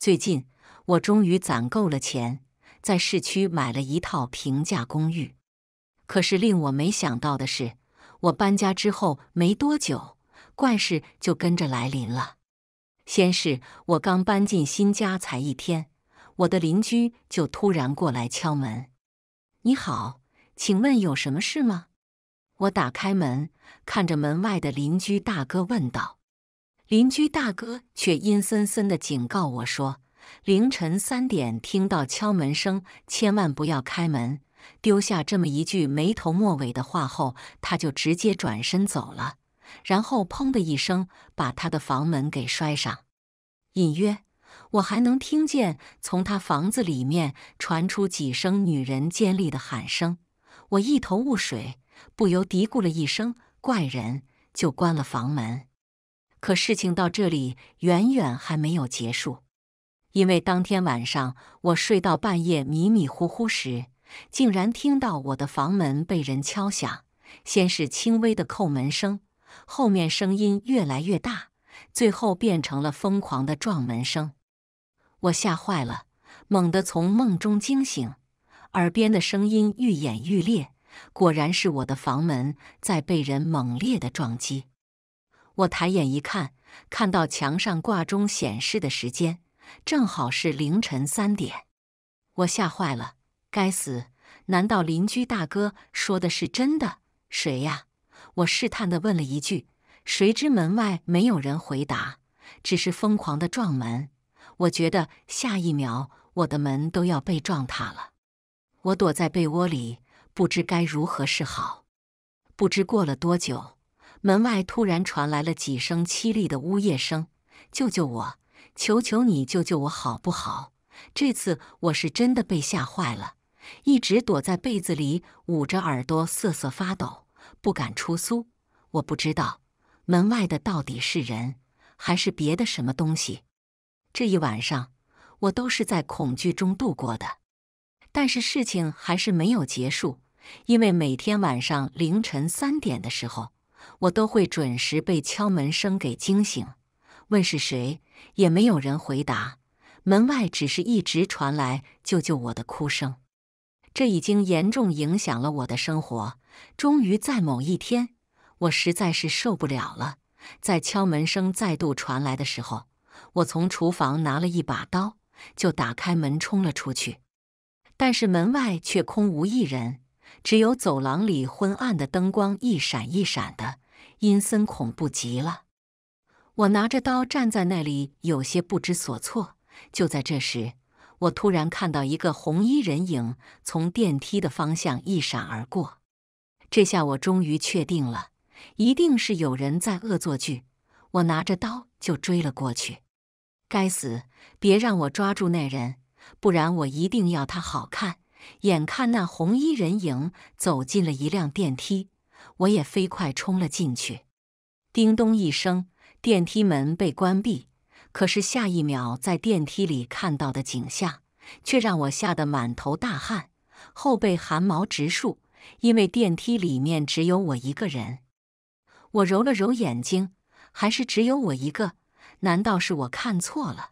最近，我终于攒够了钱，在市区买了一套平价公寓。可是令我没想到的是，我搬家之后没多久，怪事就跟着来临了。先是，我刚搬进新家才一天，我的邻居就突然过来敲门。“你好，请问有什么事吗？”我打开门，看着门外的邻居大哥问道。邻居大哥却阴森森地警告我说：“凌晨三点听到敲门声，千万不要开门。”丢下这么一句没头没尾的话后，他就直接转身走了，然后砰的一声把他的房门给摔上。隐约我还能听见从他房子里面传出几声女人尖利的喊声。我一头雾水，不由嘀咕了一声“怪人”，就关了房门。可事情到这里远远还没有结束，因为当天晚上我睡到半夜迷迷糊糊时，竟然听到我的房门被人敲响，先是轻微的叩门声，后面声音越来越大，最后变成了疯狂的撞门声。我吓坏了，猛地从梦中惊醒，耳边的声音愈演愈烈，果然是我的房门在被人猛烈的撞击。我抬眼一看，看到墙上挂钟显示的时间，正好是凌晨三点。我吓坏了，该死！难道邻居大哥说的是真的？谁呀？我试探地问了一句，谁知门外没有人回答，只是疯狂地撞门。我觉得下一秒我的门都要被撞塌了。我躲在被窝里，不知该如何是好。不知过了多久。门外突然传来了几声凄厉的呜咽声，“救救我！求求你救救我，好不好？”这次我是真的被吓坏了，一直躲在被子里，捂着耳朵，瑟瑟发抖，不敢出苏。我不知道门外的到底是人，还是别的什么东西。这一晚上，我都是在恐惧中度过的。但是事情还是没有结束，因为每天晚上凌晨三点的时候。我都会准时被敲门声给惊醒，问是谁也没有人回答，门外只是一直传来“救救我”的哭声，这已经严重影响了我的生活。终于在某一天，我实在是受不了了，在敲门声再度传来的时候，我从厨房拿了一把刀，就打开门冲了出去，但是门外却空无一人。只有走廊里昏暗的灯光一闪一闪的，阴森恐怖极了。我拿着刀站在那里，有些不知所措。就在这时，我突然看到一个红衣人影从电梯的方向一闪而过。这下我终于确定了，一定是有人在恶作剧。我拿着刀就追了过去。该死，别让我抓住那人，不然我一定要他好看。眼看那红衣人影走进了一辆电梯，我也飞快冲了进去。叮咚一声，电梯门被关闭。可是下一秒，在电梯里看到的景象却让我吓得满头大汗，后背汗毛直竖。因为电梯里面只有我一个人。我揉了揉眼睛，还是只有我一个。难道是我看错了？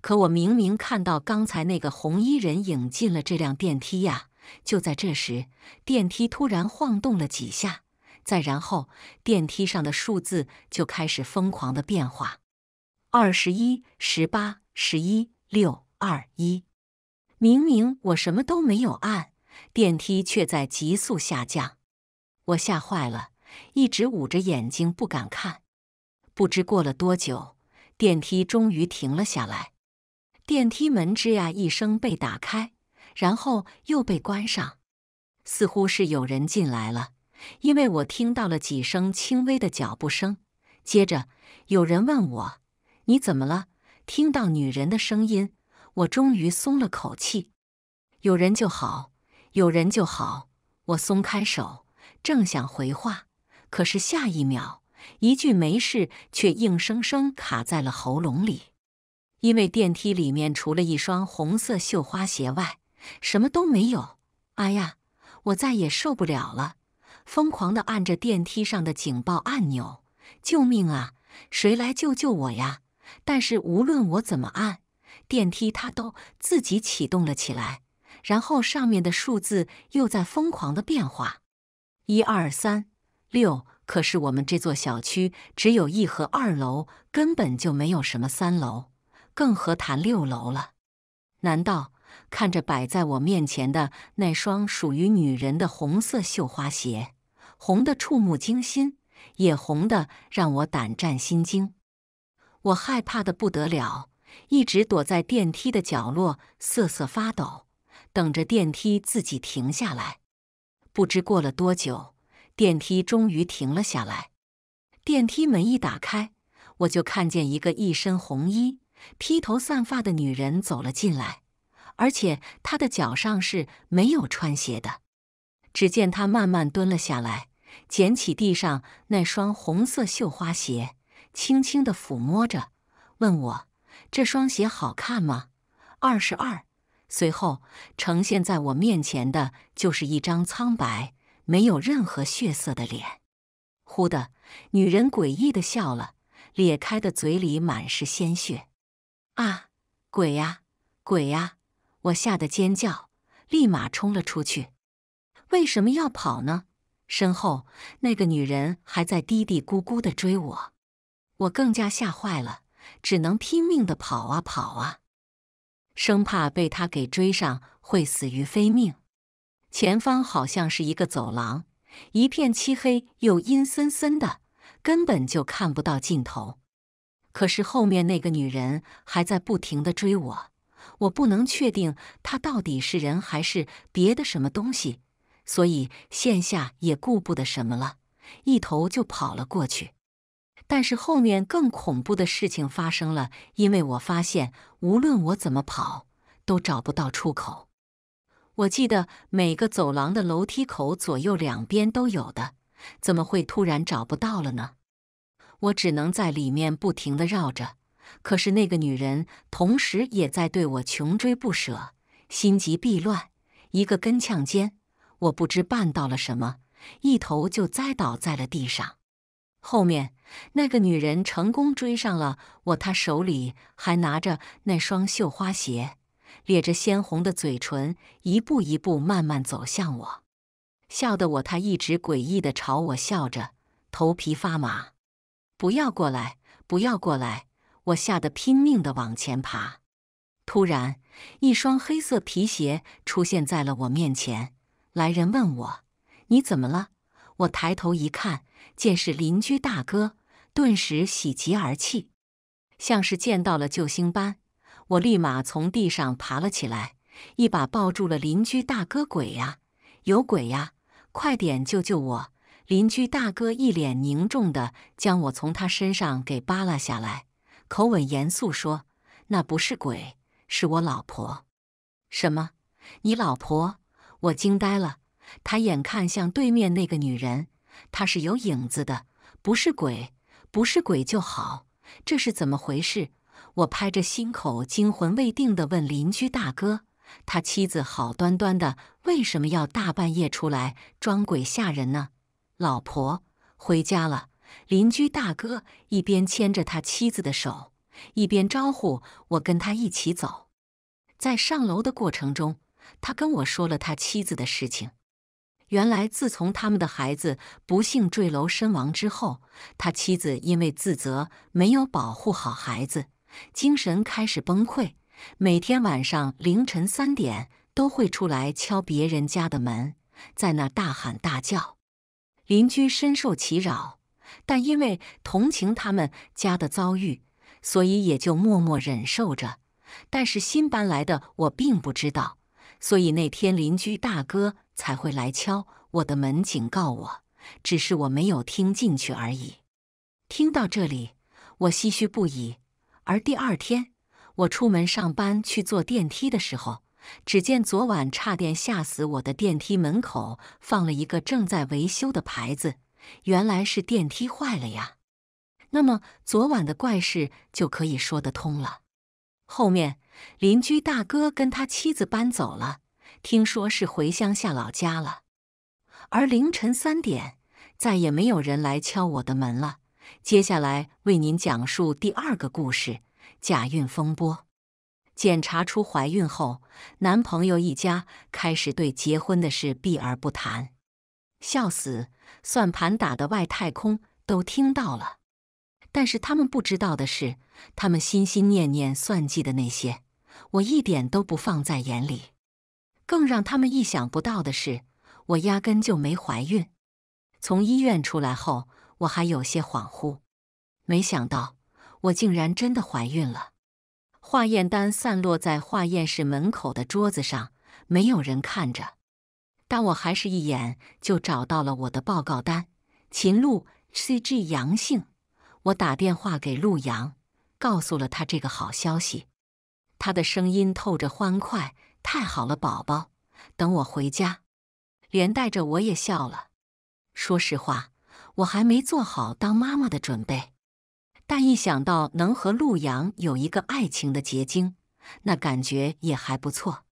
可我明明看到刚才那个红衣人影进了这辆电梯呀！就在这时，电梯突然晃动了几下，再然后，电梯上的数字就开始疯狂的变化：二十一、十八、十一、六、二、一。明明我什么都没有按，电梯却在急速下降，我吓坏了，一直捂着眼睛不敢看。不知过了多久，电梯终于停了下来。电梯门吱呀一声被打开，然后又被关上，似乎是有人进来了，因为我听到了几声轻微的脚步声。接着有人问我：“你怎么了？”听到女人的声音，我终于松了口气。有人就好，有人就好。我松开手，正想回话，可是下一秒，一句“没事”却硬生生卡在了喉咙里。因为电梯里面除了一双红色绣花鞋外，什么都没有。哎呀，我再也受不了了！疯狂地按着电梯上的警报按钮，救命啊！谁来救救我呀？但是无论我怎么按，电梯它都自己启动了起来，然后上面的数字又在疯狂的变化。一二三六，可是我们这座小区只有一和二楼，根本就没有什么三楼。更何谈六楼了？难道看着摆在我面前的那双属于女人的红色绣花鞋，红的触目惊心，也红的让我胆战心惊？我害怕的不得了，一直躲在电梯的角落瑟瑟发抖，等着电梯自己停下来。不知过了多久，电梯终于停了下来。电梯门一打开，我就看见一个一身红衣。披头散发的女人走了进来，而且她的脚上是没有穿鞋的。只见她慢慢蹲了下来，捡起地上那双红色绣花鞋，轻轻的抚摸着，问我：“这双鞋好看吗？”二十二。随后呈现在我面前的就是一张苍白、没有任何血色的脸。忽的，女人诡异的笑了，裂开的嘴里满是鲜血。啊！鬼呀，鬼呀！我吓得尖叫，立马冲了出去。为什么要跑呢？身后那个女人还在嘀嘀咕咕的追我，我更加吓坏了，只能拼命的跑啊跑啊，生怕被她给追上会死于非命。前方好像是一个走廊，一片漆黑又阴森森的，根本就看不到尽头。可是后面那个女人还在不停的追我，我不能确定她到底是人还是别的什么东西，所以线下也顾不得什么了，一头就跑了过去。但是后面更恐怖的事情发生了，因为我发现无论我怎么跑，都找不到出口。我记得每个走廊的楼梯口左右两边都有的，怎么会突然找不到了呢？我只能在里面不停的绕着，可是那个女人同时也在对我穷追不舍。心急必乱，一个跟跄间，我不知绊到了什么，一头就栽倒在了地上。后面那个女人成功追上了我，她手里还拿着那双绣花鞋，咧着鲜红的嘴唇，一步一步慢慢走向我，笑得我她一直诡异的朝我笑着，头皮发麻。不要过来！不要过来！我吓得拼命地往前爬。突然，一双黑色皮鞋出现在了我面前。来人问我：“你怎么了？”我抬头一看，见是邻居大哥，顿时喜极而泣，像是见到了救星般。我立马从地上爬了起来，一把抱住了邻居大哥：“鬼呀！有鬼呀！快点救救我！”邻居大哥一脸凝重地将我从他身上给扒拉下来，口吻严肃说：“那不是鬼，是我老婆。”“什么？你老婆？”我惊呆了，抬眼看向对面那个女人，她是有影子的，不是鬼，不是鬼就好。这是怎么回事？我拍着心口，惊魂未定地问邻居大哥：“他妻子好端端的，为什么要大半夜出来装鬼吓人呢？”老婆回家了。邻居大哥一边牵着他妻子的手，一边招呼我跟他一起走。在上楼的过程中，他跟我说了他妻子的事情。原来，自从他们的孩子不幸坠楼身亡之后，他妻子因为自责没有保护好孩子，精神开始崩溃，每天晚上凌晨三点都会出来敲别人家的门，在那大喊大叫。邻居深受其扰，但因为同情他们家的遭遇，所以也就默默忍受着。但是新搬来的我并不知道，所以那天邻居大哥才会来敲我的门，警告我，只是我没有听进去而已。听到这里，我唏嘘不已。而第二天，我出门上班去坐电梯的时候。只见昨晚差点吓死我的电梯门口放了一个正在维修的牌子，原来是电梯坏了呀。那么昨晚的怪事就可以说得通了。后面邻居大哥跟他妻子搬走了，听说是回乡下老家了。而凌晨三点再也没有人来敲我的门了。接下来为您讲述第二个故事：假孕风波。检查出怀孕后，男朋友一家开始对结婚的事避而不谈，笑死！算盘打的外太空都听到了。但是他们不知道的是，他们心心念念算计的那些，我一点都不放在眼里。更让他们意想不到的是，我压根就没怀孕。从医院出来后，我还有些恍惚，没想到我竟然真的怀孕了。化验单散落在化验室门口的桌子上，没有人看着，但我还是一眼就找到了我的报告单。秦露，CG 阳性。我打电话给陆阳，告诉了他这个好消息。他的声音透着欢快：“太好了，宝宝，等我回家。”连带着我也笑了。说实话，我还没做好当妈妈的准备。但一想到能和陆阳有一个爱情的结晶，那感觉也还不错。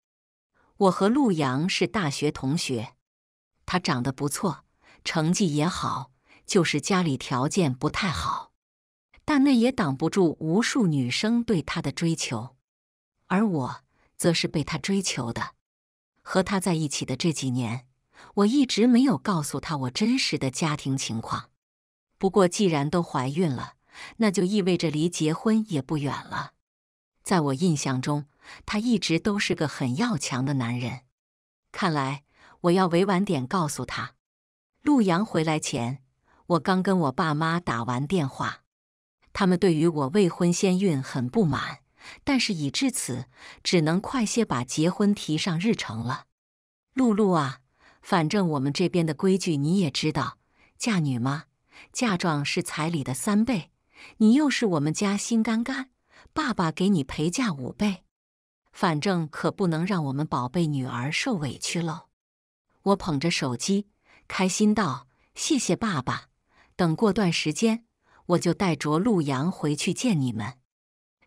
我和陆阳是大学同学，他长得不错，成绩也好，就是家里条件不太好。但那也挡不住无数女生对他的追求，而我则是被他追求的。和他在一起的这几年，我一直没有告诉他我真实的家庭情况。不过既然都怀孕了。那就意味着离结婚也不远了。在我印象中，他一直都是个很要强的男人。看来我要委婉点告诉他。陆阳回来前，我刚跟我爸妈打完电话，他们对于我未婚先孕很不满。但是已至此，只能快些把结婚提上日程了。露露啊，反正我们这边的规矩你也知道，嫁女嘛，嫁妆是彩礼的三倍。你又是我们家新干干，爸爸给你陪嫁五倍，反正可不能让我们宝贝女儿受委屈喽。我捧着手机，开心道：“谢谢爸爸，等过段时间我就带着陆阳回去见你们。”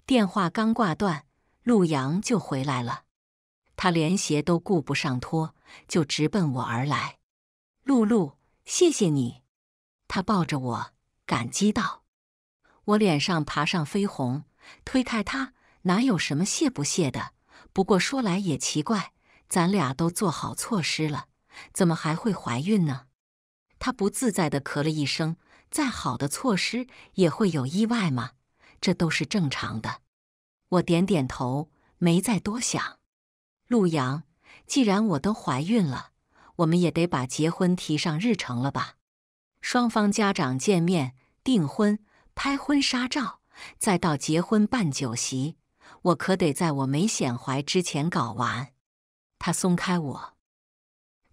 电话刚挂断，陆阳就回来了。他连鞋都顾不上脱，就直奔我而来。“露露，谢谢你！”他抱着我，感激道。我脸上爬上绯红，推开他，哪有什么谢不谢的？不过说来也奇怪，咱俩都做好措施了，怎么还会怀孕呢？他不自在的咳了一声，再好的措施也会有意外吗？这都是正常的。我点点头，没再多想。陆阳，既然我都怀孕了，我们也得把结婚提上日程了吧？双方家长见面，订婚。拍婚纱照，再到结婚办酒席，我可得在我没显怀之前搞完。他松开我，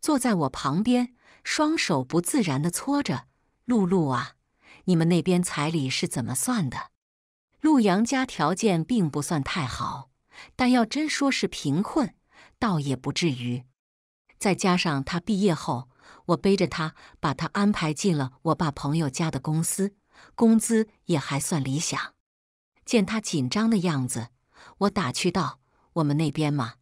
坐在我旁边，双手不自然地搓着。露露啊，你们那边彩礼是怎么算的？陆阳家条件并不算太好，但要真说是贫困，倒也不至于。再加上他毕业后，我背着他，把他安排进了我爸朋友家的公司。工资也还算理想。见他紧张的样子，我打趣道：“我们那边嘛，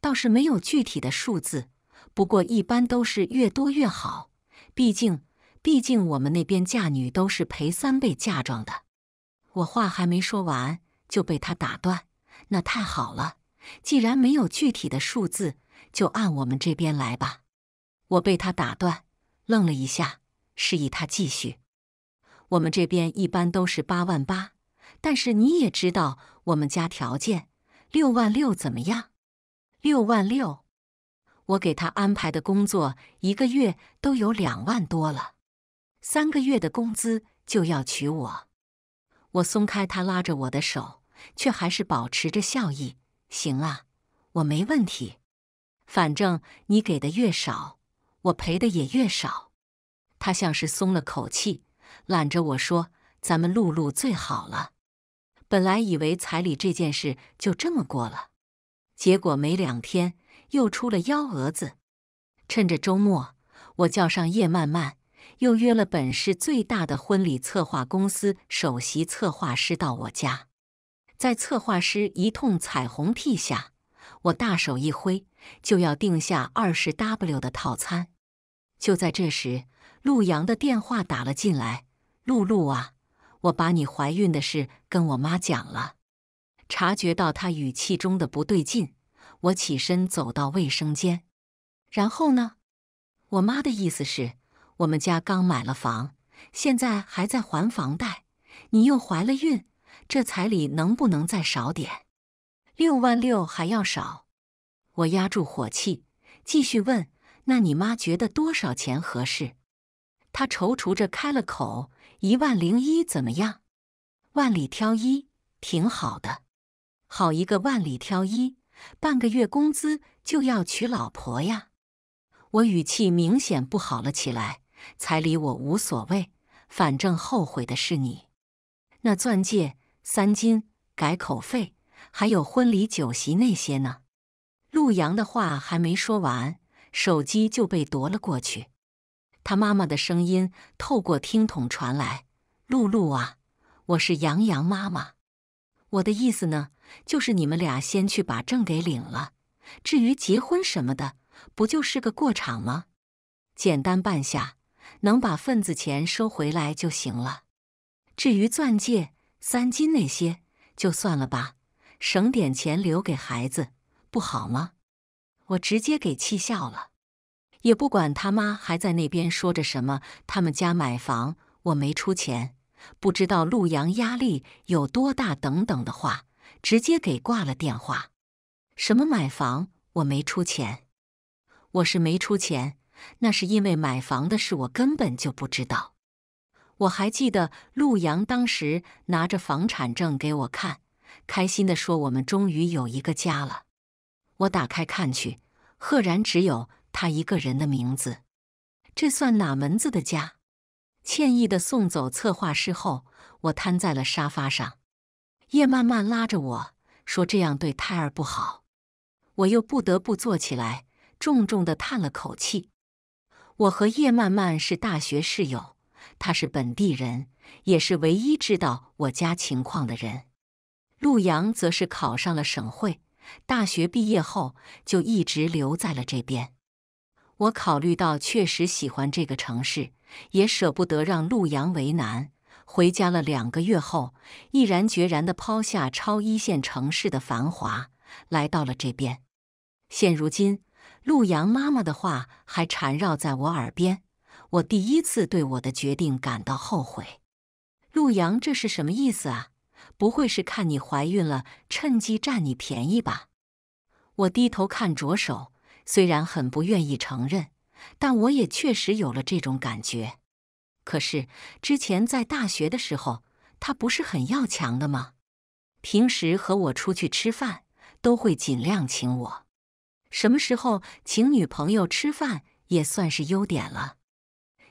倒是没有具体的数字，不过一般都是越多越好。毕竟，毕竟我们那边嫁女都是陪三倍嫁妆的。”我话还没说完，就被他打断：“那太好了，既然没有具体的数字，就按我们这边来吧。”我被他打断，愣了一下，示意他继续。我们这边一般都是八万八，但是你也知道我们家条件，六万六怎么样？六万六，我给他安排的工作一个月都有两万多了，三个月的工资就要娶我。我松开他拉着我的手，却还是保持着笑意。行啊，我没问题，反正你给的越少，我赔的也越少。他像是松了口气。揽着我说：“咱们露露最好了。”本来以为彩礼这件事就这么过了，结果没两天又出了幺蛾子。趁着周末，我叫上叶曼曼，又约了本市最大的婚礼策划公司首席策划师到我家。在策划师一通彩虹屁下，我大手一挥，就要定下二十 W 的套餐。就在这时，陆阳的电话打了进来。露露啊，我把你怀孕的事跟我妈讲了。察觉到她语气中的不对劲，我起身走到卫生间。然后呢？我妈的意思是我们家刚买了房，现在还在还房贷，你又怀了孕，这彩礼能不能再少点？六万六还要少？我压住火气，继续问：那你妈觉得多少钱合适？他踌躇着开了口：“一万零一怎么样？万里挑一，挺好的。好一个万里挑一，半个月工资就要娶老婆呀！”我语气明显不好了起来：“彩礼我无所谓，反正后悔的是你。那钻戒、三金、改口费，还有婚礼酒席那些呢？”陆阳的话还没说完，手机就被夺了过去。他妈妈的声音透过听筒传来：“露露啊，我是杨洋妈妈。我的意思呢，就是你们俩先去把证给领了。至于结婚什么的，不就是个过场吗？简单办下，能把份子钱收回来就行了。至于钻戒、三金那些，就算了吧，省点钱留给孩子，不好吗？”我直接给气笑了。也不管他妈还在那边说着什么，他们家买房我没出钱，不知道陆阳压力有多大等等的话，直接给挂了电话。什么买房我没出钱，我是没出钱，那是因为买房的事我根本就不知道。我还记得陆阳当时拿着房产证给我看，开心的说我们终于有一个家了。我打开看去，赫然只有。他一个人的名字，这算哪门子的家？歉意的送走策划师后，我瘫在了沙发上。叶曼曼拉着我说：“这样对胎儿不好。”我又不得不坐起来，重重的叹了口气。我和叶曼曼是大学室友，她是本地人，也是唯一知道我家情况的人。陆阳则是考上了省会，大学毕业后就一直留在了这边。我考虑到确实喜欢这个城市，也舍不得让陆阳为难。回家了两个月后，毅然决然地抛下超一线城市的繁华，来到了这边。现如今，陆阳妈妈的话还缠绕在我耳边，我第一次对我的决定感到后悔。陆阳，这是什么意思啊？不会是看你怀孕了，趁机占你便宜吧？我低头看着手。虽然很不愿意承认，但我也确实有了这种感觉。可是之前在大学的时候，他不是很要强的吗？平时和我出去吃饭都会尽量请我。什么时候请女朋友吃饭也算是优点了。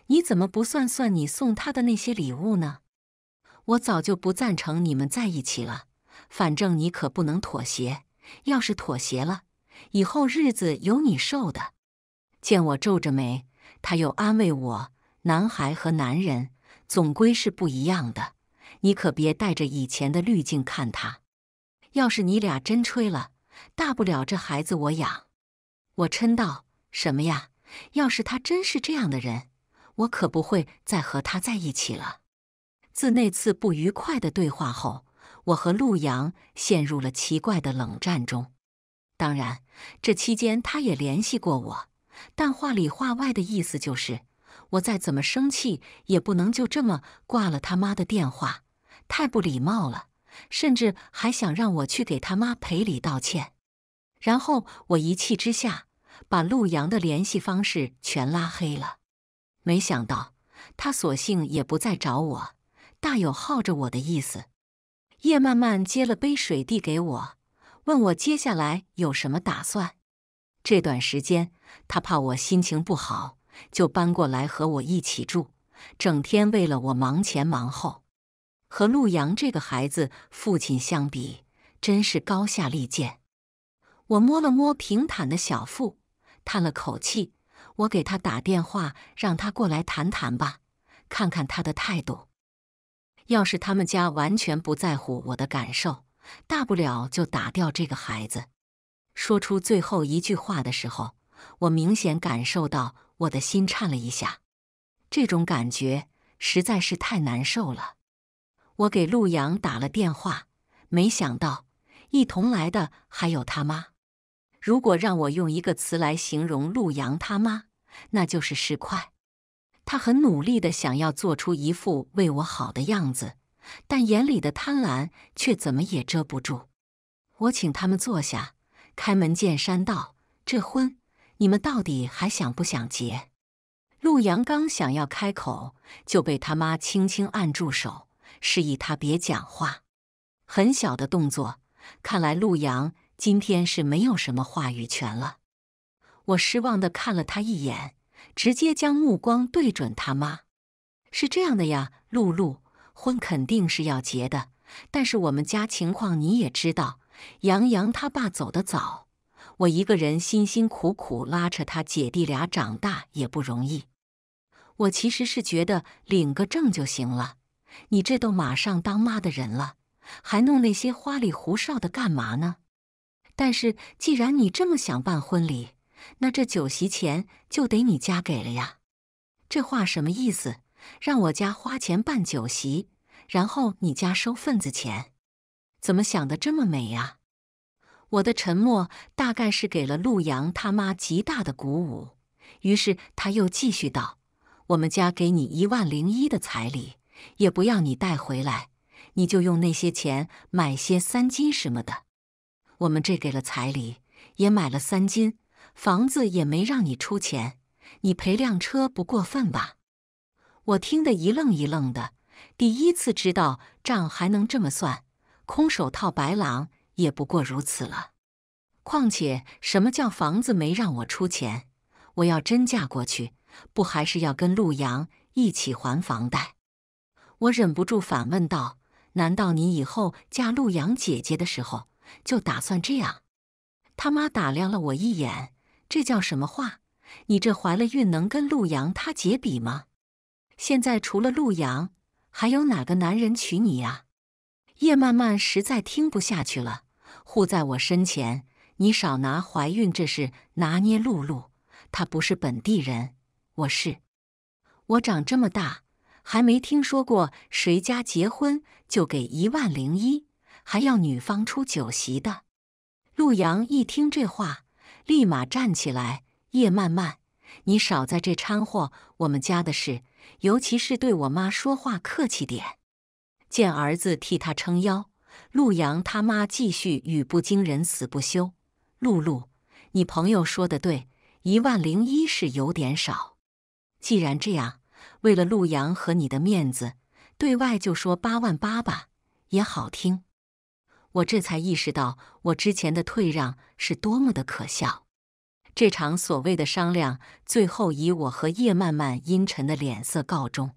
你怎么不算算你送他的那些礼物呢？我早就不赞成你们在一起了，反正你可不能妥协。要是妥协了。以后日子有你受的。见我皱着眉，他又安慰我：“男孩和男人总归是不一样的，你可别带着以前的滤镜看他。要是你俩真吹了，大不了这孩子我养。”我嗔道：“什么呀？要是他真是这样的人，我可不会再和他在一起了。”自那次不愉快的对话后，我和陆阳陷入了奇怪的冷战中。当然，这期间他也联系过我，但话里话外的意思就是，我再怎么生气也不能就这么挂了他妈的电话，太不礼貌了。甚至还想让我去给他妈赔礼道歉。然后我一气之下把陆阳的联系方式全拉黑了。没想到他索性也不再找我，大有耗着我的意思。叶曼曼接了杯水递给我。问我接下来有什么打算？这段时间他怕我心情不好，就搬过来和我一起住，整天为了我忙前忙后。和陆阳这个孩子父亲相比，真是高下立见。我摸了摸平坦的小腹，叹了口气。我给他打电话，让他过来谈谈吧，看看他的态度。要是他们家完全不在乎我的感受。大不了就打掉这个孩子。说出最后一句话的时候，我明显感受到我的心颤了一下，这种感觉实在是太难受了。我给陆阳打了电话，没想到一同来的还有他妈。如果让我用一个词来形容陆阳他妈，那就是实快。他很努力的想要做出一副为我好的样子。但眼里的贪婪却怎么也遮不住。我请他们坐下，开门见山道：“这婚你们到底还想不想结？”陆阳刚想要开口，就被他妈轻轻按住手，示意他别讲话。很小的动作，看来陆阳今天是没有什么话语权了。我失望地看了他一眼，直接将目光对准他妈。是这样的呀，露露。婚肯定是要结的，但是我们家情况你也知道，杨洋他爸走得早，我一个人辛辛苦苦拉扯他姐弟俩长大也不容易。我其实是觉得领个证就行了，你这都马上当妈的人了，还弄那些花里胡哨的干嘛呢？但是既然你这么想办婚礼，那这酒席钱就得你家给了呀。这话什么意思？让我家花钱办酒席，然后你家收份子钱，怎么想的这么美啊？我的沉默大概是给了陆阳他妈极大的鼓舞，于是他又继续道：“我们家给你一万零一的彩礼，也不要你带回来，你就用那些钱买些三金什么的。我们这给了彩礼，也买了三金，房子也没让你出钱，你赔辆车不过分吧？”我听得一愣一愣的，第一次知道账还能这么算，空手套白狼也不过如此了。况且什么叫房子没让我出钱？我要真嫁过去，不还是要跟陆阳一起还房贷？我忍不住反问道：“难道你以后嫁陆阳姐姐的时候，就打算这样？”他妈打量了我一眼，这叫什么话？你这怀了孕能跟陆阳他姐比吗？现在除了陆阳，还有哪个男人娶你呀？叶曼曼实在听不下去了，护在我身前，你少拿怀孕这事拿捏露露。她不是本地人，我是。我长这么大，还没听说过谁家结婚就给一万零一，还要女方出酒席的。陆阳一听这话，立马站起来：“叶曼曼，你少在这掺和我们家的事。”尤其是对我妈说话客气点。见儿子替他撑腰，陆阳他妈继续语不惊人死不休。露露，你朋友说的对，一万零一是有点少。既然这样，为了陆阳和你的面子，对外就说八万八吧，也好听。我这才意识到，我之前的退让是多么的可笑。这场所谓的商量，最后以我和叶漫漫阴沉的脸色告终。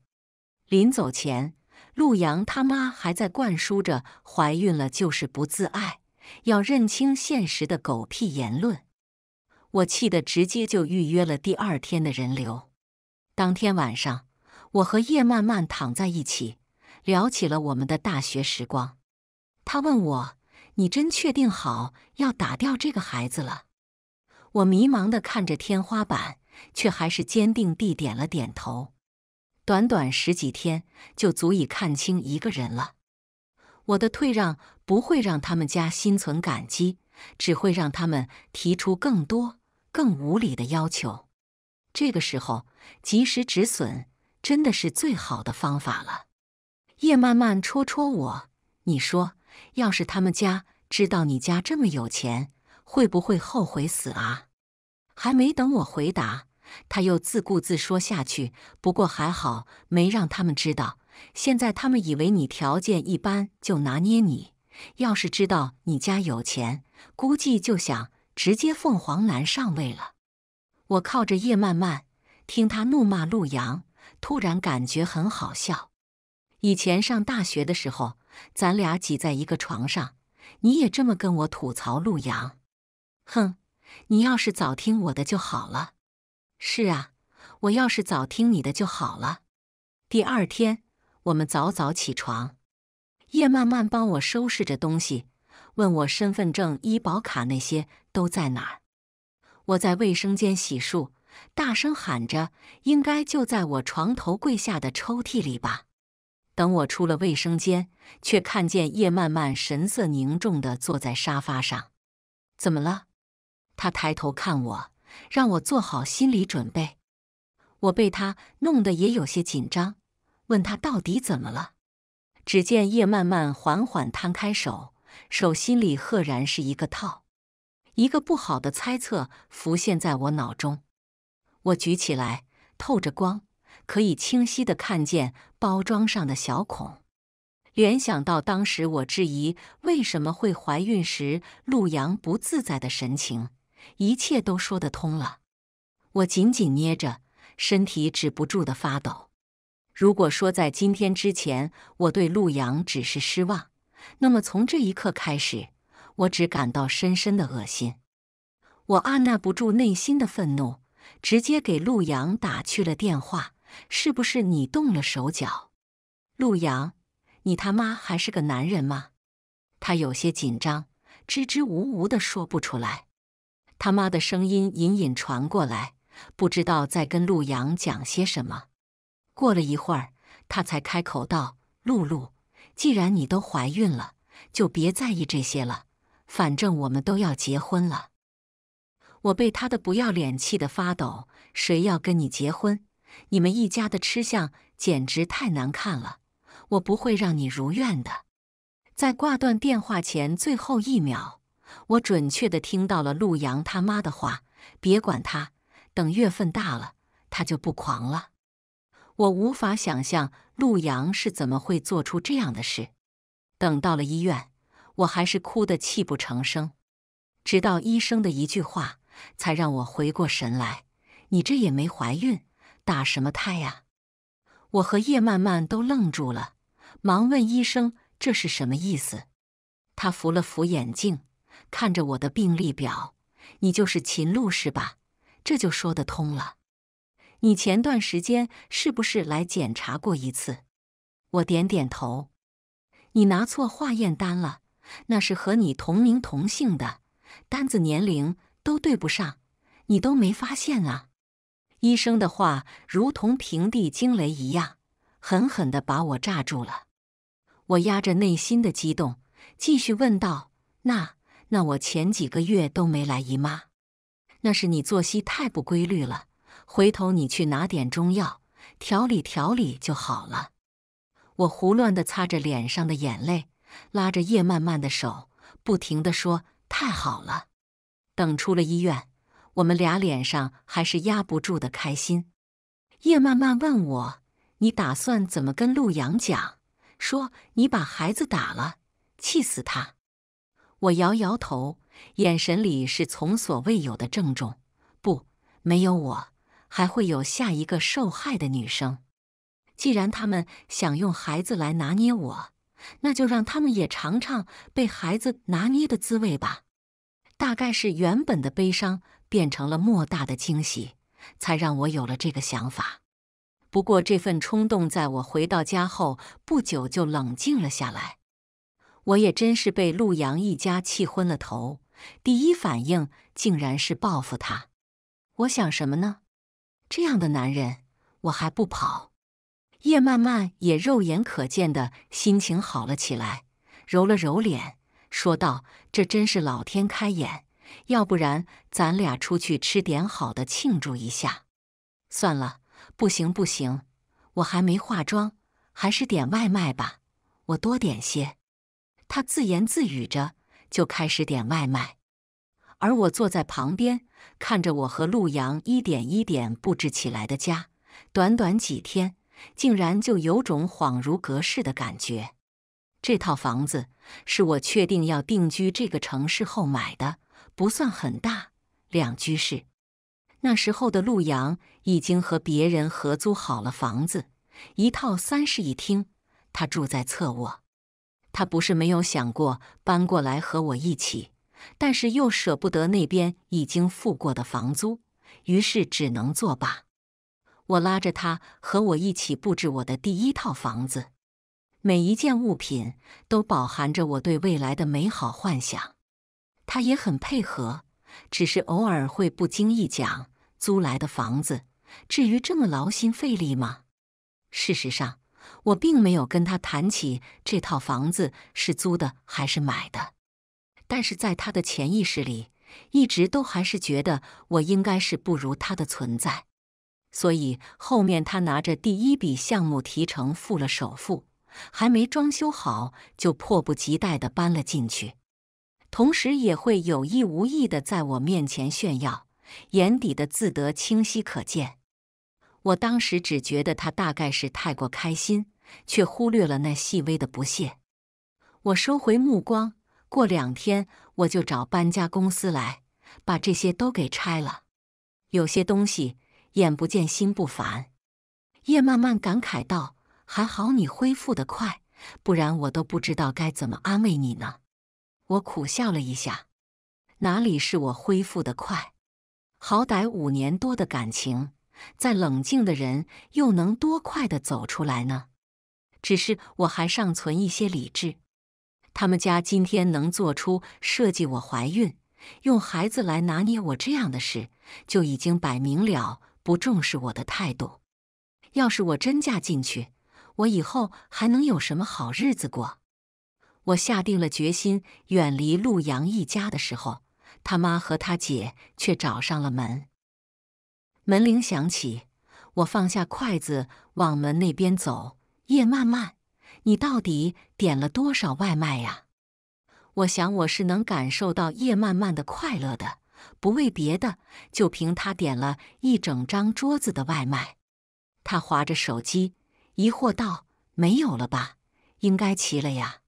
临走前，陆阳他妈还在灌输着“怀孕了就是不自爱，要认清现实”的狗屁言论。我气得直接就预约了第二天的人流。当天晚上，我和叶漫漫躺在一起，聊起了我们的大学时光。他问我：“你真确定好要打掉这个孩子了？”我迷茫地看着天花板，却还是坚定地点了点头。短短十几天就足以看清一个人了。我的退让不会让他们家心存感激，只会让他们提出更多更无理的要求。这个时候，及时止损真的是最好的方法了。叶曼曼戳戳我：“你说，要是他们家知道你家这么有钱？”会不会后悔死啊？还没等我回答，他又自顾自说下去。不过还好没让他们知道。现在他们以为你条件一般就拿捏你，要是知道你家有钱，估计就想直接凤凰男上位了。我靠着叶漫漫听他怒骂陆阳，突然感觉很好笑。以前上大学的时候，咱俩挤在一个床上，你也这么跟我吐槽陆阳。哼，你要是早听我的就好了。是啊，我要是早听你的就好了。第二天，我们早早起床，叶曼曼帮我收拾着东西，问我身份证、医保卡那些都在哪儿。我在卫生间洗漱，大声喊着：“应该就在我床头柜下的抽屉里吧。”等我出了卫生间，却看见叶曼曼神色凝重的坐在沙发上。怎么了？他抬头看我，让我做好心理准备。我被他弄得也有些紧张，问他到底怎么了。只见叶漫漫缓缓摊开手，手心里赫然是一个套。一个不好的猜测浮现在我脑中。我举起来，透着光，可以清晰的看见包装上的小孔。联想到当时我质疑为什么会怀孕时，陆阳不自在的神情。一切都说得通了，我紧紧捏着，身体止不住的发抖。如果说在今天之前我对陆阳只是失望，那么从这一刻开始，我只感到深深的恶心。我按捺不住内心的愤怒，直接给陆阳打去了电话：“是不是你动了手脚？”陆阳，你他妈还是个男人吗？他有些紧张，支支吾吾的说不出来。他妈的声音隐隐传过来，不知道在跟陆阳讲些什么。过了一会儿，他才开口道：“露露，既然你都怀孕了，就别在意这些了，反正我们都要结婚了。”我被他的不要脸气得发抖。谁要跟你结婚？你们一家的吃相简直太难看了！我不会让你如愿的。在挂断电话前最后一秒。我准确的听到了陆阳他妈的话：“别管他，等月份大了，他就不狂了。”我无法想象陆阳是怎么会做出这样的事。等到了医院，我还是哭得泣不成声，直到医生的一句话，才让我回过神来：“你这也没怀孕，打什么胎呀？”我和叶曼曼都愣住了，忙问医生这是什么意思。他扶了扶眼镜。看着我的病历表，你就是秦璐是吧？这就说得通了。你前段时间是不是来检查过一次？我点点头。你拿错化验单了，那是和你同名同姓的，单子年龄都对不上，你都没发现啊？医生的话如同平地惊雷一样，狠狠地把我炸住了。我压着内心的激动，继续问道：“那？”那我前几个月都没来姨妈，那是你作息太不规律了。回头你去拿点中药调理调理就好了。我胡乱的擦着脸上的眼泪，拉着叶曼曼的手，不停的说：“太好了！”等出了医院，我们俩脸上还是压不住的开心。叶曼曼问我：“你打算怎么跟陆阳讲？说你把孩子打了，气死他？”我摇摇头，眼神里是从所未有的郑重。不，没有我，还会有下一个受害的女生。既然他们想用孩子来拿捏我，那就让他们也尝尝被孩子拿捏的滋味吧。大概是原本的悲伤变成了莫大的惊喜，才让我有了这个想法。不过，这份冲动在我回到家后不久就冷静了下来。我也真是被陆阳一家气昏了头，第一反应竟然是报复他。我想什么呢？这样的男人，我还不跑？叶曼曼也肉眼可见的心情好了起来，揉了揉脸，说道：“这真是老天开眼，要不然咱俩出去吃点好的庆祝一下。”算了，不行不行，我还没化妆，还是点外卖吧。我多点些。他自言自语着，就开始点外卖，而我坐在旁边看着我和陆阳一点一点布置起来的家，短短几天，竟然就有种恍如隔世的感觉。这套房子是我确定要定居这个城市后买的，不算很大，两居室。那时候的陆阳已经和别人合租好了房子，一套三室一厅，他住在侧卧。他不是没有想过搬过来和我一起，但是又舍不得那边已经付过的房租，于是只能作罢。我拉着他和我一起布置我的第一套房子，每一件物品都饱含着我对未来的美好幻想。他也很配合，只是偶尔会不经意讲租来的房子，至于这么劳心费力吗？事实上。我并没有跟他谈起这套房子是租的还是买的，但是在他的潜意识里，一直都还是觉得我应该是不如他的存在，所以后面他拿着第一笔项目提成付了首付，还没装修好就迫不及待地搬了进去，同时也会有意无意地在我面前炫耀，眼底的自得清晰可见。我当时只觉得他大概是太过开心。却忽略了那细微的不屑。我收回目光，过两天我就找搬家公司来把这些都给拆了。有些东西眼不见心不烦。叶漫漫感慨道：“还好你恢复得快，不然我都不知道该怎么安慰你呢。”我苦笑了一下：“哪里是我恢复得快？好歹五年多的感情，在冷静的人又能多快的走出来呢？”只是我还尚存一些理智，他们家今天能做出设计我怀孕、用孩子来拿捏我这样的事，就已经摆明了不重视我的态度。要是我真嫁进去，我以后还能有什么好日子过？我下定了决心远离陆阳一家的时候，他妈和他姐却找上了门。门铃响起，我放下筷子，往门那边走。叶漫漫，你到底点了多少外卖呀？我想我是能感受到叶漫漫的快乐的，不为别的，就凭他点了一整张桌子的外卖。他划着手机，疑惑道：“没有了吧？应该齐了呀。”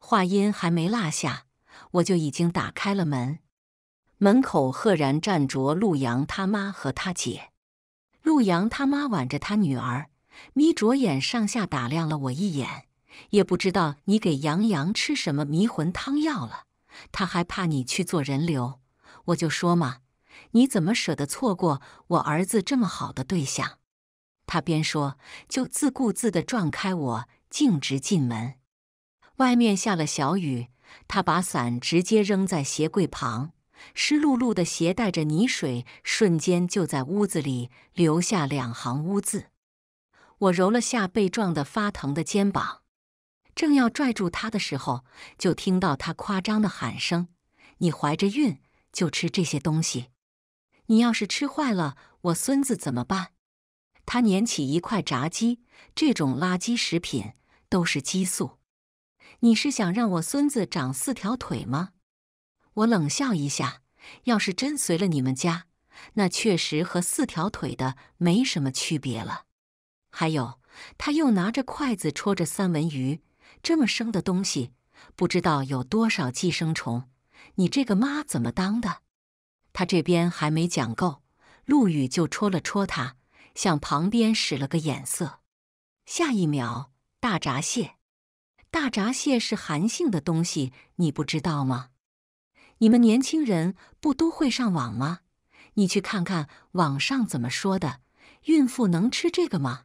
话音还没落下，我就已经打开了门。门口赫然站着陆阳他妈和他姐，陆阳他妈挽着他女儿。眯着眼上下打量了我一眼，也不知道你给杨洋吃什么迷魂汤药了，他还怕你去做人流。我就说嘛，你怎么舍得错过我儿子这么好的对象？他边说，就自顾自地撞开我，径直进门。外面下了小雨，他把伞直接扔在鞋柜旁，湿漉漉的鞋带着泥水，瞬间就在屋子里留下两行污渍。我揉了下被撞得发疼的肩膀，正要拽住他的时候，就听到他夸张的喊声：“你怀着孕就吃这些东西？你要是吃坏了，我孙子怎么办？”他捻起一块炸鸡，这种垃圾食品都是激素，你是想让我孙子长四条腿吗？我冷笑一下：“要是真随了你们家，那确实和四条腿的没什么区别了。”还有，他又拿着筷子戳着三文鱼，这么生的东西，不知道有多少寄生虫，你这个妈怎么当的？他这边还没讲够，陆羽就戳了戳他，向旁边使了个眼色。下一秒，大闸蟹，大闸蟹是寒性的东西，你不知道吗？你们年轻人不都会上网吗？你去看看网上怎么说的，孕妇能吃这个吗？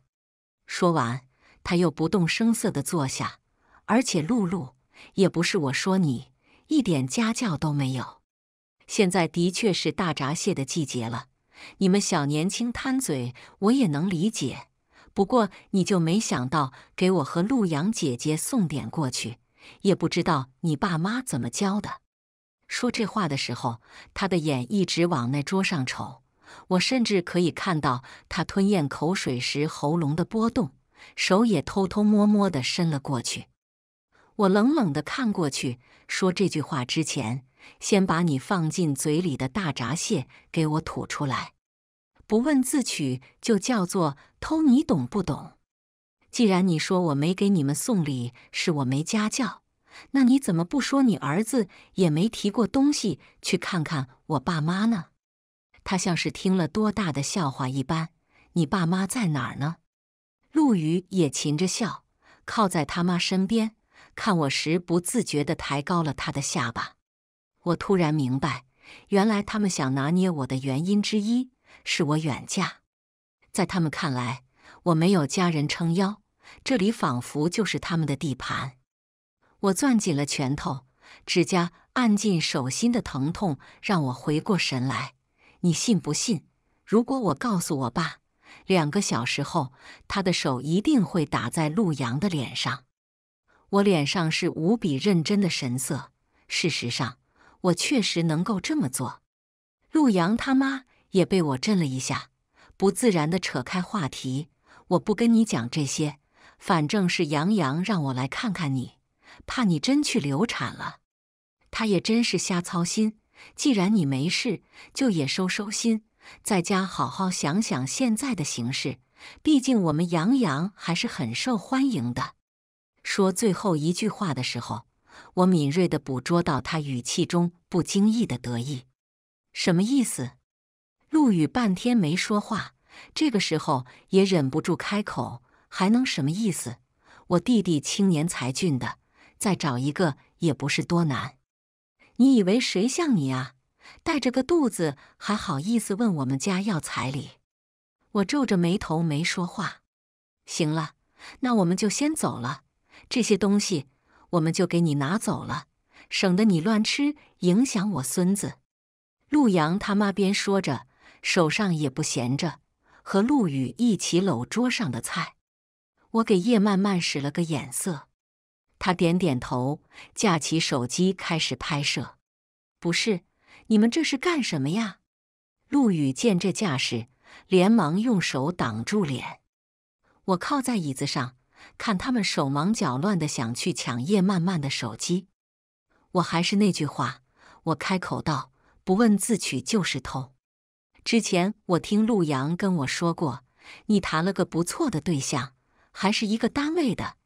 说完，他又不动声色地坐下，而且露露也不是我说你一点家教都没有。现在的确是大闸蟹的季节了，你们小年轻贪嘴我也能理解，不过你就没想到给我和陆阳姐姐送点过去，也不知道你爸妈怎么教的。说这话的时候，他的眼一直往那桌上瞅。我甚至可以看到他吞咽口水时喉咙的波动，手也偷偷摸摸地伸了过去。我冷冷地看过去，说：“这句话之前，先把你放进嘴里的大闸蟹给我吐出来，不问自取就叫做偷，你懂不懂？既然你说我没给你们送礼，是我没家教，那你怎么不说你儿子也没提过东西？去看看我爸妈呢？”他像是听了多大的笑话一般，“你爸妈在哪儿呢？”陆羽也噙着笑，靠在他妈身边看我时，不自觉地抬高了他的下巴。我突然明白，原来他们想拿捏我的原因之一是我远嫁，在他们看来，我没有家人撑腰，这里仿佛就是他们的地盘。我攥紧了拳头，指甲按进手心的疼痛让我回过神来。你信不信？如果我告诉我爸，两个小时后，他的手一定会打在陆阳的脸上。我脸上是无比认真的神色。事实上，我确实能够这么做。陆阳他妈也被我震了一下，不自然地扯开话题。我不跟你讲这些，反正是杨洋让我来看看你，怕你真去流产了。他也真是瞎操心。既然你没事，就也收收心，在家好好想想现在的形势。毕竟我们杨洋还是很受欢迎的。说最后一句话的时候，我敏锐地捕捉到他语气中不经意的得意，什么意思？陆羽半天没说话，这个时候也忍不住开口：“还能什么意思？我弟弟青年才俊的，再找一个也不是多难。”你以为谁像你啊？带着个肚子，还好意思问我们家要彩礼？我皱着眉头没说话。行了，那我们就先走了。这些东西我们就给你拿走了，省得你乱吃，影响我孙子。陆阳他妈边说着，手上也不闲着，和陆羽一起搂桌上的菜。我给叶曼曼使了个眼色。他点点头，架起手机开始拍摄。不是，你们这是干什么呀？陆羽见这架势，连忙用手挡住脸。我靠在椅子上，看他们手忙脚乱的想去抢叶曼曼的手机。我还是那句话，我开口道：“不问自取就是偷。”之前我听陆阳跟我说过，你谈了个不错的对象，还是一个单位的。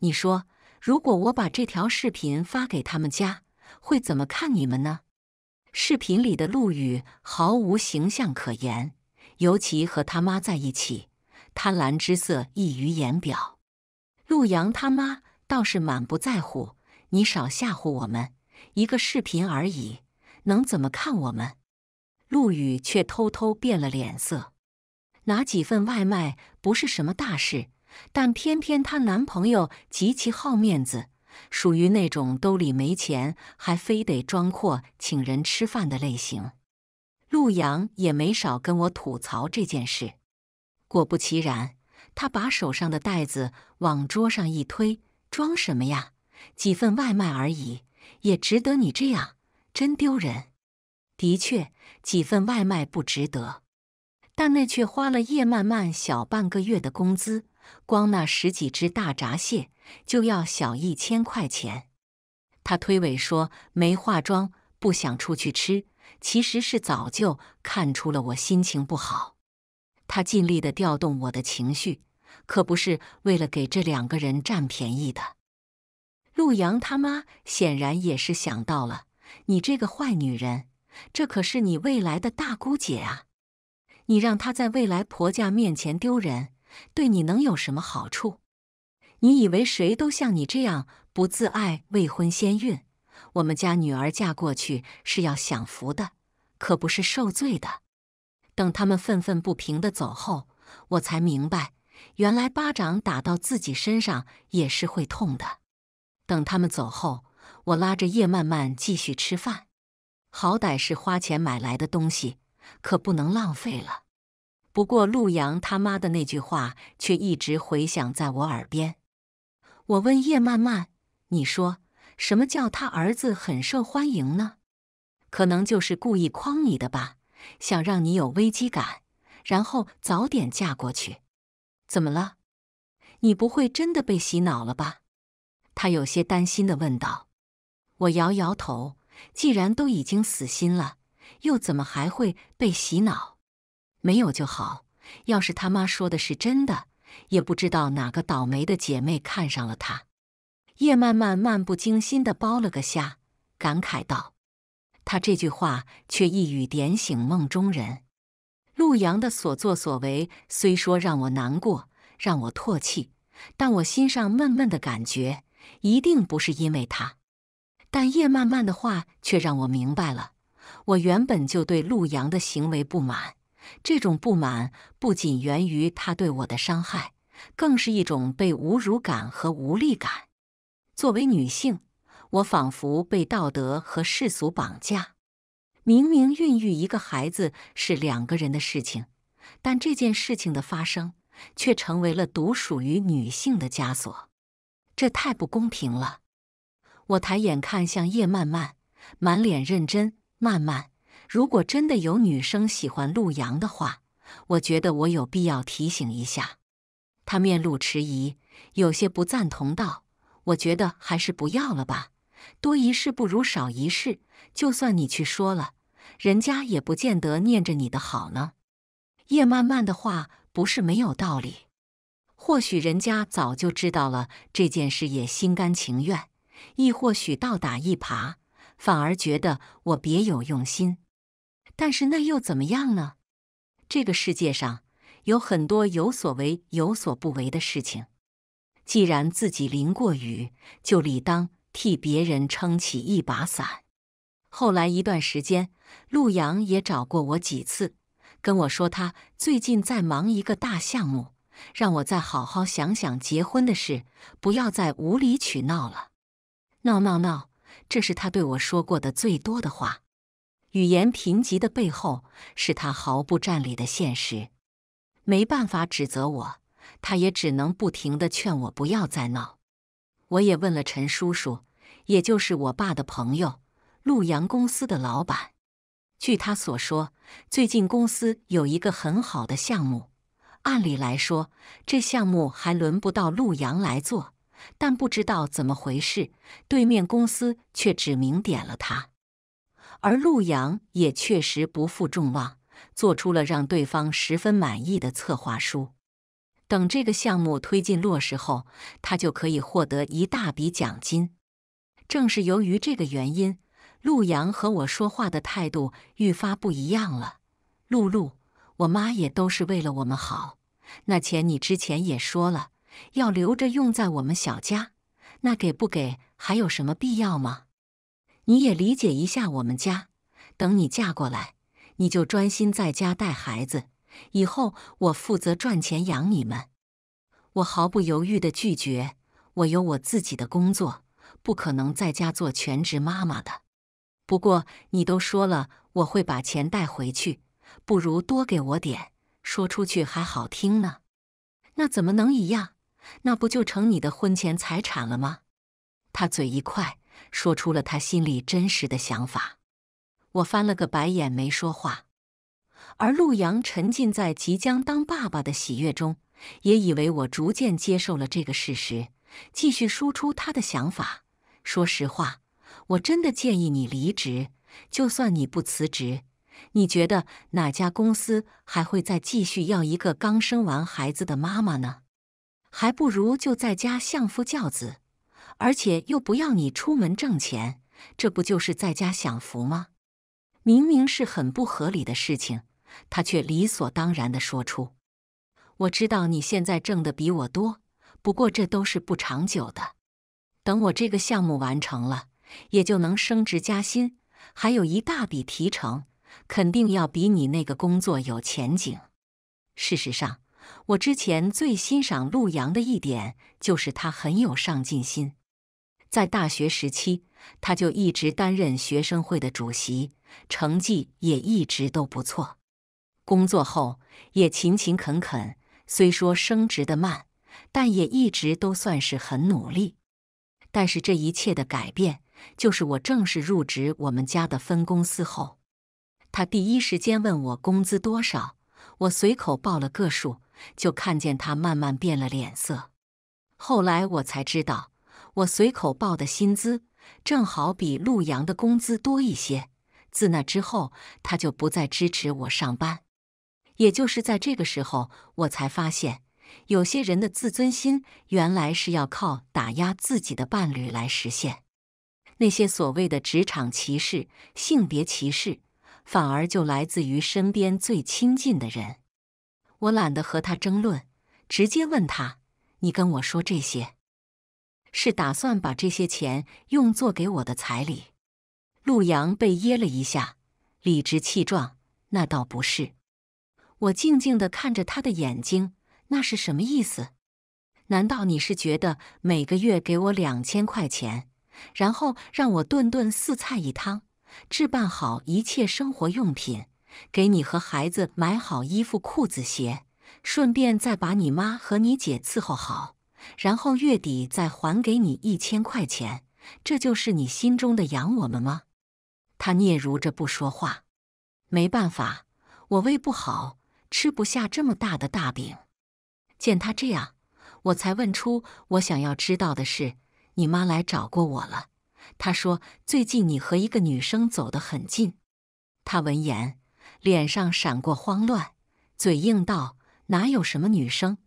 你说。如果我把这条视频发给他们家，会怎么看你们呢？视频里的陆羽毫无形象可言，尤其和他妈在一起，贪婪之色溢于言表。陆阳他妈倒是满不在乎：“你少吓唬我们，一个视频而已，能怎么看我们？”陆羽却偷偷变了脸色。拿几份外卖不是什么大事。但偏偏她男朋友极其好面子，属于那种兜里没钱还非得装阔请人吃饭的类型。陆阳也没少跟我吐槽这件事。果不其然，他把手上的袋子往桌上一推，装什么呀？几份外卖而已，也值得你这样？真丢人！的确，几份外卖不值得，但那却花了叶漫漫小半个月的工资。光那十几只大闸蟹就要小一千块钱。他推诿说没化妆，不想出去吃，其实是早就看出了我心情不好。他尽力的调动我的情绪，可不是为了给这两个人占便宜的。陆阳他妈显然也是想到了你这个坏女人，这可是你未来的大姑姐啊，你让她在未来婆家面前丢人。对你能有什么好处？你以为谁都像你这样不自爱、未婚先孕？我们家女儿嫁过去是要享福的，可不是受罪的。等他们愤愤不平地走后，我才明白，原来巴掌打到自己身上也是会痛的。等他们走后，我拉着叶曼曼继续吃饭。好歹是花钱买来的东西，可不能浪费了。不过陆阳他妈的那句话却一直回响在我耳边。我问叶曼曼：“你说什么叫他儿子很受欢迎呢？可能就是故意诓你的吧，想让你有危机感，然后早点嫁过去。”怎么了？你不会真的被洗脑了吧？他有些担心地问道。我摇摇头：“既然都已经死心了，又怎么还会被洗脑？”没有就好。要是他妈说的是真的，也不知道哪个倒霉的姐妹看上了他。叶曼曼漫不经心的剥了个虾，感慨道：“他这句话却一语点醒梦中人。陆阳的所作所为虽说让我难过，让我唾弃，但我心上闷闷的感觉一定不是因为他。但叶曼曼的话却让我明白了，我原本就对陆阳的行为不满。”这种不满不仅源于他对我的伤害，更是一种被侮辱感和无力感。作为女性，我仿佛被道德和世俗绑架。明明孕育一个孩子是两个人的事情，但这件事情的发生却成为了独属于女性的枷锁。这太不公平了！我抬眼看向叶漫漫，满脸认真。漫漫。如果真的有女生喜欢陆阳的话，我觉得我有必要提醒一下。他面露迟疑，有些不赞同道：“我觉得还是不要了吧，多一事不如少一事。就算你去说了，人家也不见得念着你的好呢。”叶漫漫的话不是没有道理，或许人家早就知道了这件事，也心甘情愿；亦或许倒打一耙，反而觉得我别有用心。但是那又怎么样呢？这个世界上有很多有所为有所不为的事情。既然自己淋过雨，就理当替别人撑起一把伞。后来一段时间，陆阳也找过我几次，跟我说他最近在忙一个大项目，让我再好好想想结婚的事，不要再无理取闹了。闹闹闹，这是他对我说过的最多的话。语言贫瘠的背后是他毫不占理的现实。没办法指责我，他也只能不停地劝我不要再闹。我也问了陈叔叔，也就是我爸的朋友，陆阳公司的老板。据他所说，最近公司有一个很好的项目，按理来说这项目还轮不到陆阳来做，但不知道怎么回事，对面公司却指名点了他。而陆阳也确实不负众望，做出了让对方十分满意的策划书。等这个项目推进落实后，他就可以获得一大笔奖金。正是由于这个原因，陆阳和我说话的态度愈发不一样了。露露，我妈也都是为了我们好。那钱你之前也说了，要留着用在我们小家。那给不给，还有什么必要吗？你也理解一下我们家。等你嫁过来，你就专心在家带孩子，以后我负责赚钱养你们。我毫不犹豫的拒绝。我有我自己的工作，不可能在家做全职妈妈的。不过你都说了，我会把钱带回去，不如多给我点，说出去还好听呢。那怎么能一样？那不就成你的婚前财产了吗？他嘴一快。说出了他心里真实的想法，我翻了个白眼没说话，而陆阳沉浸在即将当爸爸的喜悦中，也以为我逐渐接受了这个事实，继续输出他的想法。说实话，我真的建议你离职，就算你不辞职，你觉得哪家公司还会再继续要一个刚生完孩子的妈妈呢？还不如就在家相夫教子。而且又不要你出门挣钱，这不就是在家享福吗？明明是很不合理的事情，他却理所当然地说出：“我知道你现在挣的比我多，不过这都是不长久的。等我这个项目完成了，也就能升职加薪，还有一大笔提成，肯定要比你那个工作有前景。”事实上，我之前最欣赏陆阳的一点就是他很有上进心。在大学时期，他就一直担任学生会的主席，成绩也一直都不错。工作后也勤勤恳恳，虽说升职的慢，但也一直都算是很努力。但是这一切的改变，就是我正式入职我们家的分公司后，他第一时间问我工资多少，我随口报了个数，就看见他慢慢变了脸色。后来我才知道。我随口报的薪资正好比陆阳的工资多一些。自那之后，他就不再支持我上班。也就是在这个时候，我才发现，有些人的自尊心原来是要靠打压自己的伴侣来实现。那些所谓的职场歧视、性别歧视，反而就来自于身边最亲近的人。我懒得和他争论，直接问他：“你跟我说这些？”是打算把这些钱用作给我的彩礼？陆阳被噎了一下，理直气壮：“那倒不是。”我静静的看着他的眼睛，那是什么意思？难道你是觉得每个月给我两千块钱，然后让我顿顿四菜一汤，置办好一切生活用品，给你和孩子买好衣服、裤子、鞋，顺便再把你妈和你姐伺候好？然后月底再还给你一千块钱，这就是你心中的养我们吗？他嗫嚅着不说话。没办法，我胃不好，吃不下这么大的大饼。见他这样，我才问出我想要知道的事：你妈来找过我了。他说最近你和一个女生走得很近。他闻言，脸上闪过慌乱，嘴硬道：“哪有什么女生？”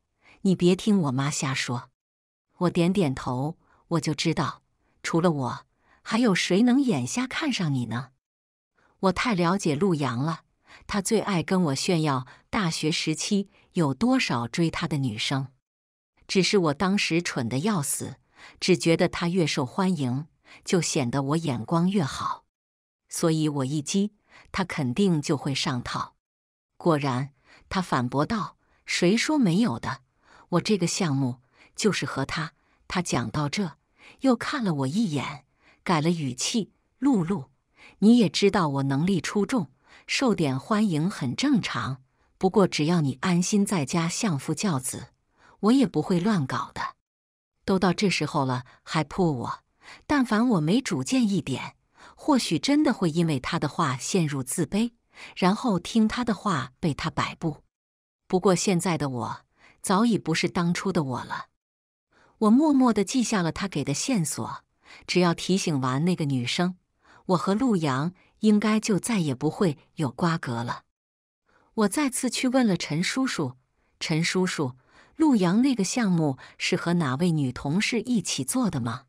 你别听我妈瞎说，我点点头，我就知道，除了我，还有谁能眼瞎看上你呢？我太了解陆阳了，他最爱跟我炫耀大学时期有多少追他的女生，只是我当时蠢得要死，只觉得他越受欢迎，就显得我眼光越好，所以我一激，他肯定就会上套。果然，他反驳道：“谁说没有的？”我这个项目就是和他，他讲到这，又看了我一眼，改了语气：“露露，你也知道我能力出众，受点欢迎很正常。不过只要你安心在家相夫教子，我也不会乱搞的。都到这时候了，还泼我！但凡我没主见一点，或许真的会因为他的话陷入自卑，然后听他的话被他摆布。不过现在的我……”早已不是当初的我了。我默默地记下了他给的线索。只要提醒完那个女生，我和陆阳应该就再也不会有瓜葛了。我再次去问了陈叔叔：“陈叔叔，陆阳那个项目是和哪位女同事一起做的吗？”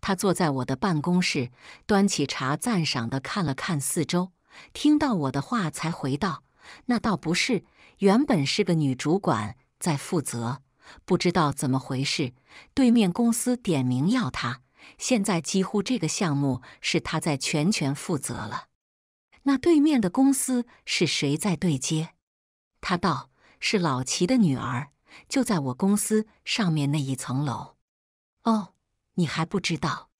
他坐在我的办公室，端起茶，赞赏地看了看四周，听到我的话，才回道：“那倒不是，原本是个女主管。”在负责，不知道怎么回事，对面公司点名要他。现在几乎这个项目是他在全权负责了。那对面的公司是谁在对接？他道：“是老齐的女儿，就在我公司上面那一层楼。”哦，你还不知道，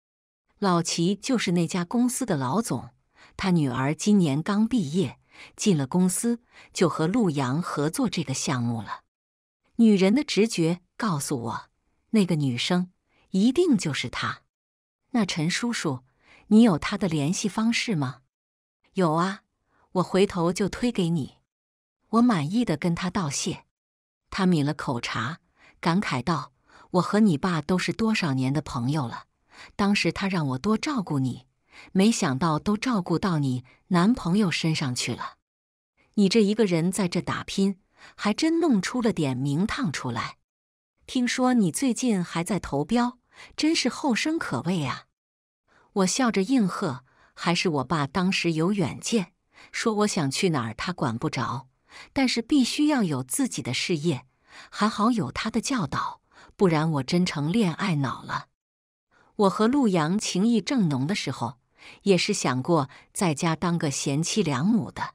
老齐就是那家公司的老总，他女儿今年刚毕业，进了公司就和陆阳合作这个项目了。女人的直觉告诉我，那个女生一定就是她。那陈叔叔，你有她的联系方式吗？有啊，我回头就推给你。我满意的跟他道谢。他抿了口茶，感慨道：“我和你爸都是多少年的朋友了，当时他让我多照顾你，没想到都照顾到你男朋友身上去了。你这一个人在这打拼。”还真弄出了点名堂出来。听说你最近还在投标，真是后生可畏啊！我笑着应和。还是我爸当时有远见，说我想去哪儿他管不着，但是必须要有自己的事业。还好有他的教导，不然我真成恋爱脑了。我和陆阳情意正浓的时候，也是想过在家当个贤妻良母的，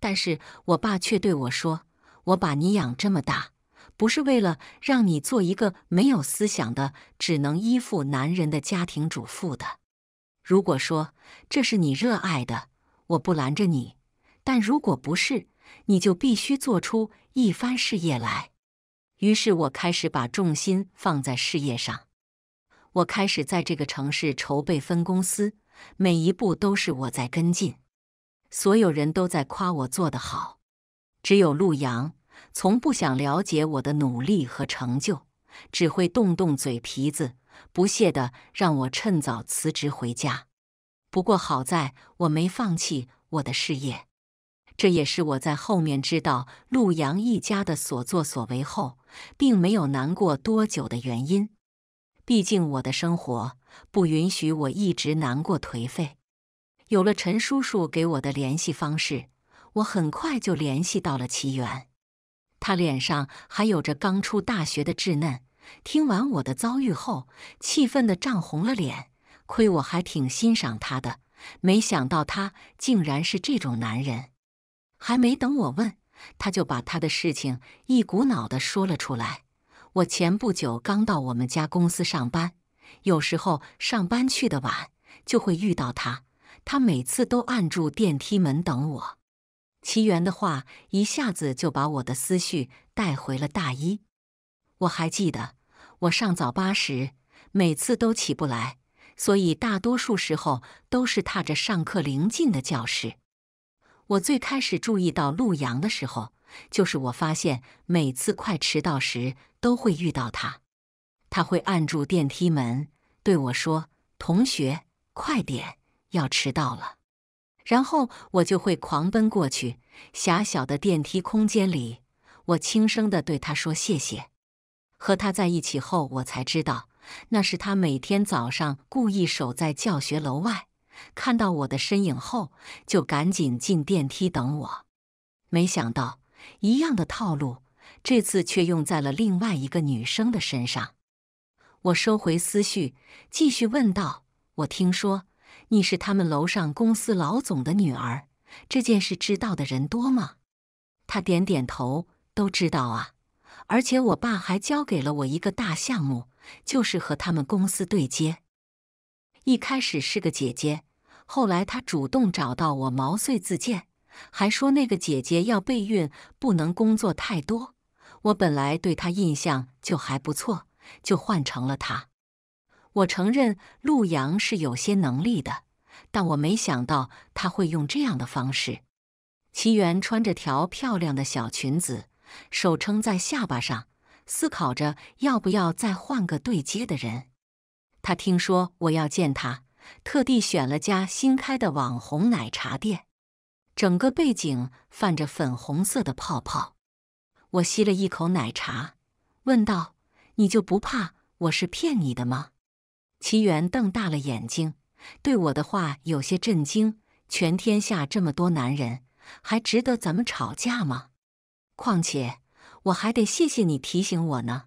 但是我爸却对我说。我把你养这么大，不是为了让你做一个没有思想的、只能依附男人的家庭主妇的。如果说这是你热爱的，我不拦着你；但如果不是，你就必须做出一番事业来。于是我开始把重心放在事业上，我开始在这个城市筹备分公司，每一步都是我在跟进，所有人都在夸我做得好。只有陆阳从不想了解我的努力和成就，只会动动嘴皮子，不屑的让我趁早辞职回家。不过好在我没放弃我的事业，这也是我在后面知道陆阳一家的所作所为后，并没有难过多久的原因。毕竟我的生活不允许我一直难过颓废。有了陈叔叔给我的联系方式。我很快就联系到了齐源，他脸上还有着刚出大学的稚嫩。听完我的遭遇后，气愤的涨红了脸。亏我还挺欣赏他的，没想到他竟然是这种男人。还没等我问，他就把他的事情一股脑的说了出来。我前不久刚到我们家公司上班，有时候上班去的晚，就会遇到他。他每次都按住电梯门等我。齐源的话，一下子就把我的思绪带回了大一。我还记得，我上早八时，每次都起不来，所以大多数时候都是踏着上课临近的教室。我最开始注意到陆阳的时候，就是我发现每次快迟到时都会遇到他，他会按住电梯门对我说：“同学，快点，要迟到了。”然后我就会狂奔过去，狭小的电梯空间里，我轻声地对他说：“谢谢。”和他在一起后，我才知道，那是他每天早上故意守在教学楼外，看到我的身影后，就赶紧进电梯等我。没想到，一样的套路，这次却用在了另外一个女生的身上。我收回思绪，继续问道：“我听说。”你是他们楼上公司老总的女儿，这件事知道的人多吗？他点点头，都知道啊。而且我爸还交给了我一个大项目，就是和他们公司对接。一开始是个姐姐，后来她主动找到我，毛遂自荐，还说那个姐姐要备孕，不能工作太多。我本来对她印象就还不错，就换成了她。我承认陆阳是有些能力的，但我没想到他会用这样的方式。齐源穿着条漂亮的小裙子，手撑在下巴上，思考着要不要再换个对接的人。他听说我要见他，特地选了家新开的网红奶茶店，整个背景泛着粉红色的泡泡。我吸了一口奶茶，问道：“你就不怕我是骗你的吗？”齐源瞪大了眼睛，对我的话有些震惊。全天下这么多男人，还值得咱们吵架吗？况且我还得谢谢你提醒我呢。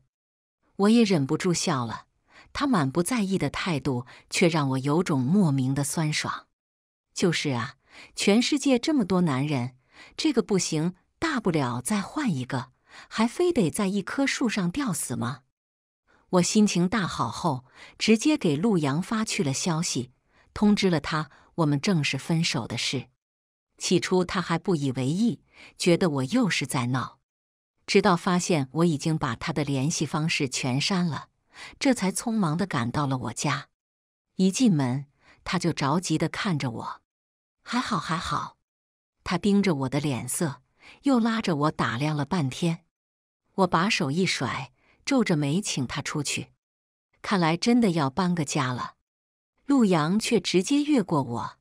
我也忍不住笑了。他满不在意的态度，却让我有种莫名的酸爽。就是啊，全世界这么多男人，这个不行，大不了再换一个，还非得在一棵树上吊死吗？我心情大好后，直接给陆阳发去了消息，通知了他我们正式分手的事。起初他还不以为意，觉得我又是在闹，直到发现我已经把他的联系方式全删了，这才匆忙地赶到了我家。一进门，他就着急地看着我，还好还好。他盯着我的脸色，又拉着我打量了半天。我把手一甩。皱着眉，请他出去。看来真的要搬个家了。陆阳却直接越过我，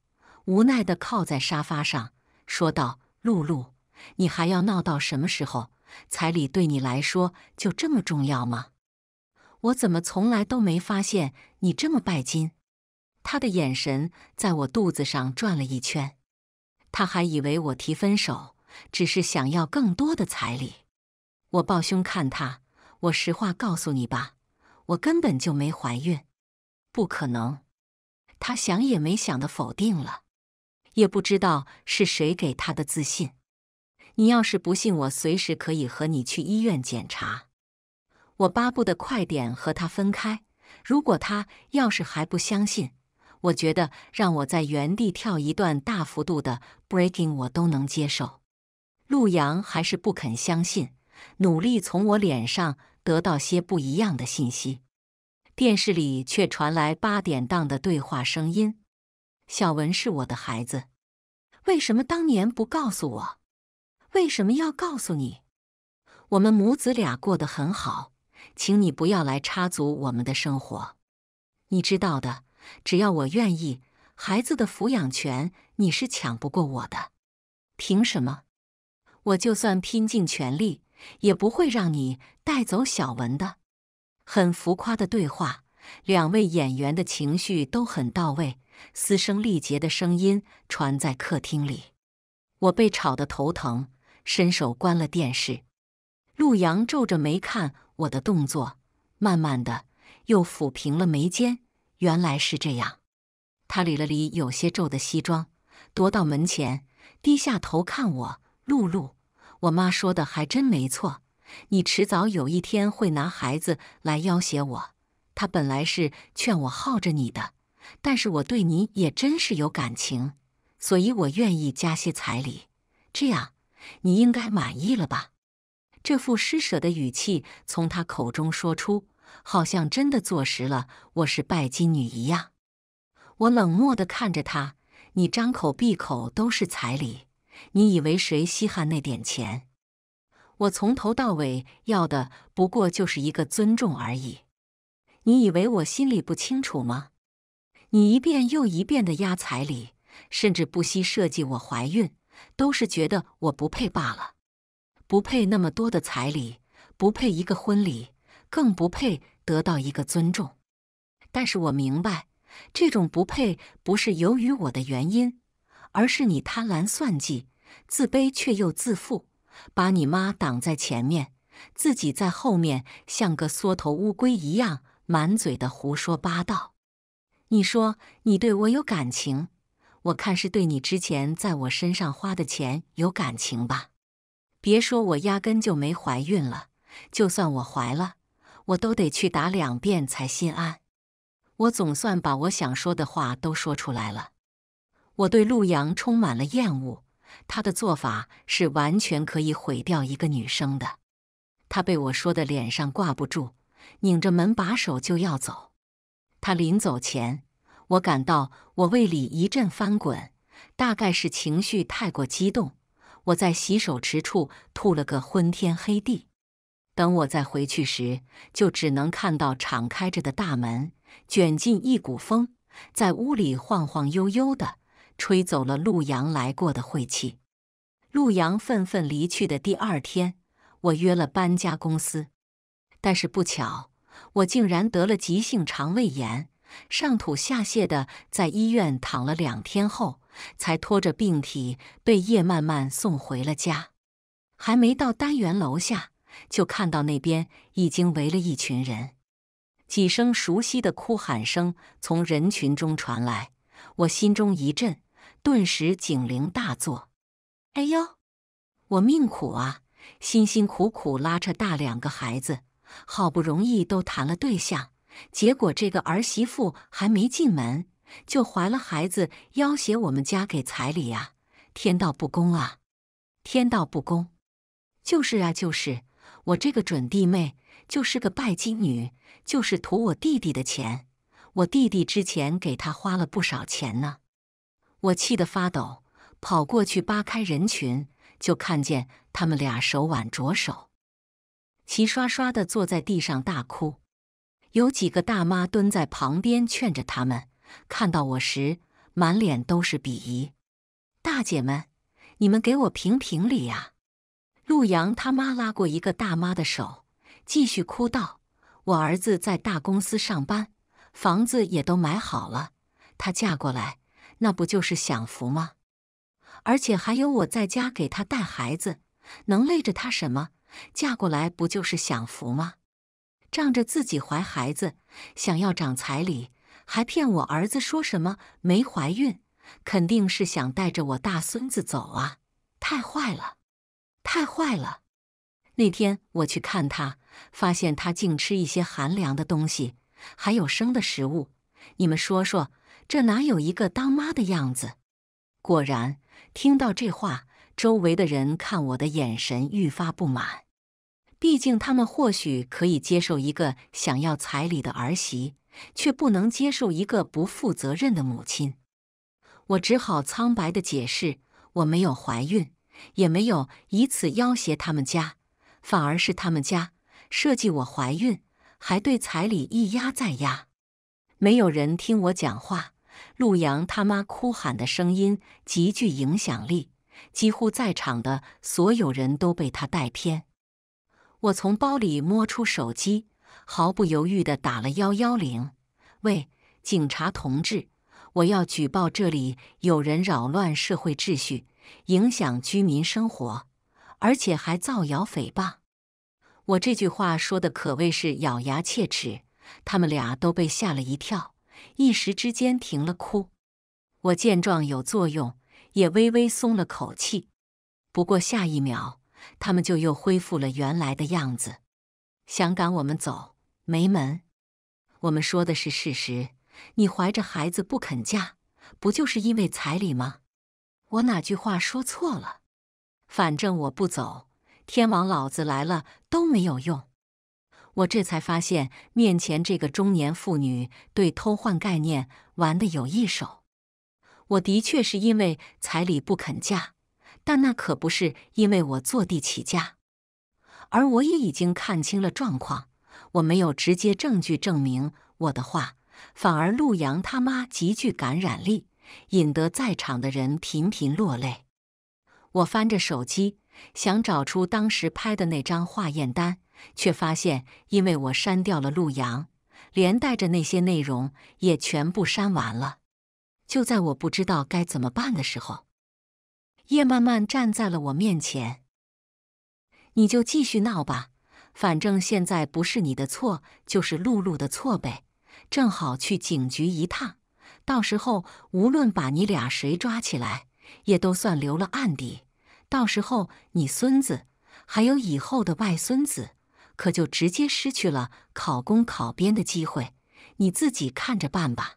无奈的靠在沙发上，说道：“露露，你还要闹到什么时候？彩礼对你来说就这么重要吗？我怎么从来都没发现你这么拜金？”他的眼神在我肚子上转了一圈，他还以为我提分手只是想要更多的彩礼。我抱胸看他。我实话告诉你吧，我根本就没怀孕，不可能。他想也没想的否定了，也不知道是谁给他的自信。你要是不信，我随时可以和你去医院检查。我巴不得快点和他分开。如果他要是还不相信，我觉得让我在原地跳一段大幅度的 breaking，我都能接受。陆阳还是不肯相信，努力从我脸上。得到些不一样的信息，电视里却传来八点档的对话声音。小文是我的孩子，为什么当年不告诉我？为什么要告诉你？我们母子俩过得很好，请你不要来插足我们的生活。你知道的，只要我愿意，孩子的抚养权你是抢不过我的。凭什么？我就算拼尽全力。也不会让你带走小文的，很浮夸的对话。两位演员的情绪都很到位，嘶声力竭的声音传在客厅里。我被吵得头疼，伸手关了电视。陆阳皱着眉看我的动作，慢慢的又抚平了眉间。原来是这样。他理了理有些皱的西装，踱到门前，低下头看我。露露。我妈说的还真没错，你迟早有一天会拿孩子来要挟我。她本来是劝我耗着你的，但是我对你也真是有感情，所以我愿意加些彩礼，这样你应该满意了吧？这副施舍的语气从他口中说出，好像真的坐实了我是拜金女一样。我冷漠地看着他，你张口闭口都是彩礼。你以为谁稀罕那点钱？我从头到尾要的不过就是一个尊重而已。你以为我心里不清楚吗？你一遍又一遍的压彩礼，甚至不惜设计我怀孕，都是觉得我不配罢了。不配那么多的彩礼，不配一个婚礼，更不配得到一个尊重。但是我明白，这种不配不是由于我的原因。而是你贪婪算计，自卑却又自负，把你妈挡在前面，自己在后面像个缩头乌龟一样，满嘴的胡说八道。你说你对我有感情，我看是对你之前在我身上花的钱有感情吧。别说我压根就没怀孕了，就算我怀了，我都得去打两遍才心安。我总算把我想说的话都说出来了。我对陆阳充满了厌恶，他的做法是完全可以毁掉一个女生的。他被我说的脸上挂不住，拧着门把手就要走。他临走前，我感到我胃里一阵翻滚，大概是情绪太过激动，我在洗手池处吐了个昏天黑地。等我再回去时，就只能看到敞开着的大门，卷进一股风，在屋里晃晃悠悠的。吹走了陆阳来过的晦气。陆阳愤愤离去的第二天，我约了搬家公司，但是不巧，我竟然得了急性肠胃炎，上吐下泻的，在医院躺了两天后，才拖着病体被叶曼曼送回了家。还没到单元楼下，就看到那边已经围了一群人，几声熟悉的哭喊声从人群中传来，我心中一震。顿时警铃大作，哎呦，我命苦啊！辛辛苦苦拉扯大两个孩子，好不容易都谈了对象，结果这个儿媳妇还没进门就怀了孩子，要挟我们家给彩礼啊！天道不公啊！天道不公！就是啊，就是我这个准弟妹就是个拜金女，就是图我弟弟的钱，我弟弟之前给她花了不少钱呢。我气得发抖，跑过去扒开人群，就看见他们俩手挽着手，齐刷刷的坐在地上大哭。有几个大妈蹲在旁边劝着他们，看到我时满脸都是鄙夷。大姐们，你们给我评评理呀！陆阳他妈拉过一个大妈的手，继续哭道：“我儿子在大公司上班，房子也都买好了，他嫁过来。”那不就是享福吗？而且还有我在家给她带孩子，能累着她什么？嫁过来不就是享福吗？仗着自己怀孩子想要涨彩礼，还骗我儿子说什么没怀孕，肯定是想带着我大孙子走啊！太坏了，太坏了！那天我去看她，发现她竟吃一些寒凉的东西，还有生的食物。你们说说？这哪有一个当妈的样子？果然，听到这话，周围的人看我的眼神愈发不满。毕竟，他们或许可以接受一个想要彩礼的儿媳，却不能接受一个不负责任的母亲。我只好苍白的解释：我没有怀孕，也没有以此要挟他们家，反而是他们家设计我怀孕，还对彩礼一压再压。没有人听我讲话。陆阳他妈哭喊的声音极具影响力，几乎在场的所有人都被他带偏。我从包里摸出手机，毫不犹豫地打了幺幺零。喂，警察同志，我要举报这里有人扰乱社会秩序，影响居民生活，而且还造谣诽谤。我这句话说的可谓是咬牙切齿，他们俩都被吓了一跳。一时之间停了哭，我见状有作用，也微微松了口气。不过下一秒，他们就又恢复了原来的样子，想赶我们走没门。我们说的是事实，你怀着孩子不肯嫁，不就是因为彩礼吗？我哪句话说错了？反正我不走，天王老子来了都没有用。我这才发现，面前这个中年妇女对偷换概念玩的有一手。我的确是因为彩礼不肯嫁，但那可不是因为我坐地起价。而我也已经看清了状况，我没有直接证据证明我的话，反而陆阳他妈极具感染力，引得在场的人频频落泪。我翻着手机，想找出当时拍的那张化验单。却发现，因为我删掉了陆阳，连带着那些内容也全部删完了。就在我不知道该怎么办的时候，叶漫漫站在了我面前：“你就继续闹吧，反正现在不是你的错，就是露露的错呗。正好去警局一趟，到时候无论把你俩谁抓起来，也都算留了案底。到时候你孙子，还有以后的外孙子。”可就直接失去了考公考编的机会，你自己看着办吧。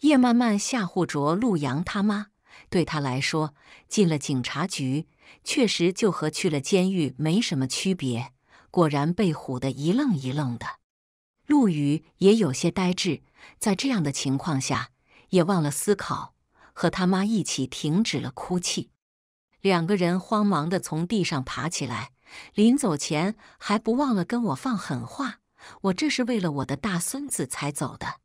叶曼曼吓唬着陆阳他妈，对他来说，进了警察局确实就和去了监狱没什么区别。果然被唬得一愣一愣的。陆羽也有些呆滞，在这样的情况下，也忘了思考，和他妈一起停止了哭泣。两个人慌忙的从地上爬起来。临走前还不忘了跟我放狠话，我这是为了我的大孙子才走的。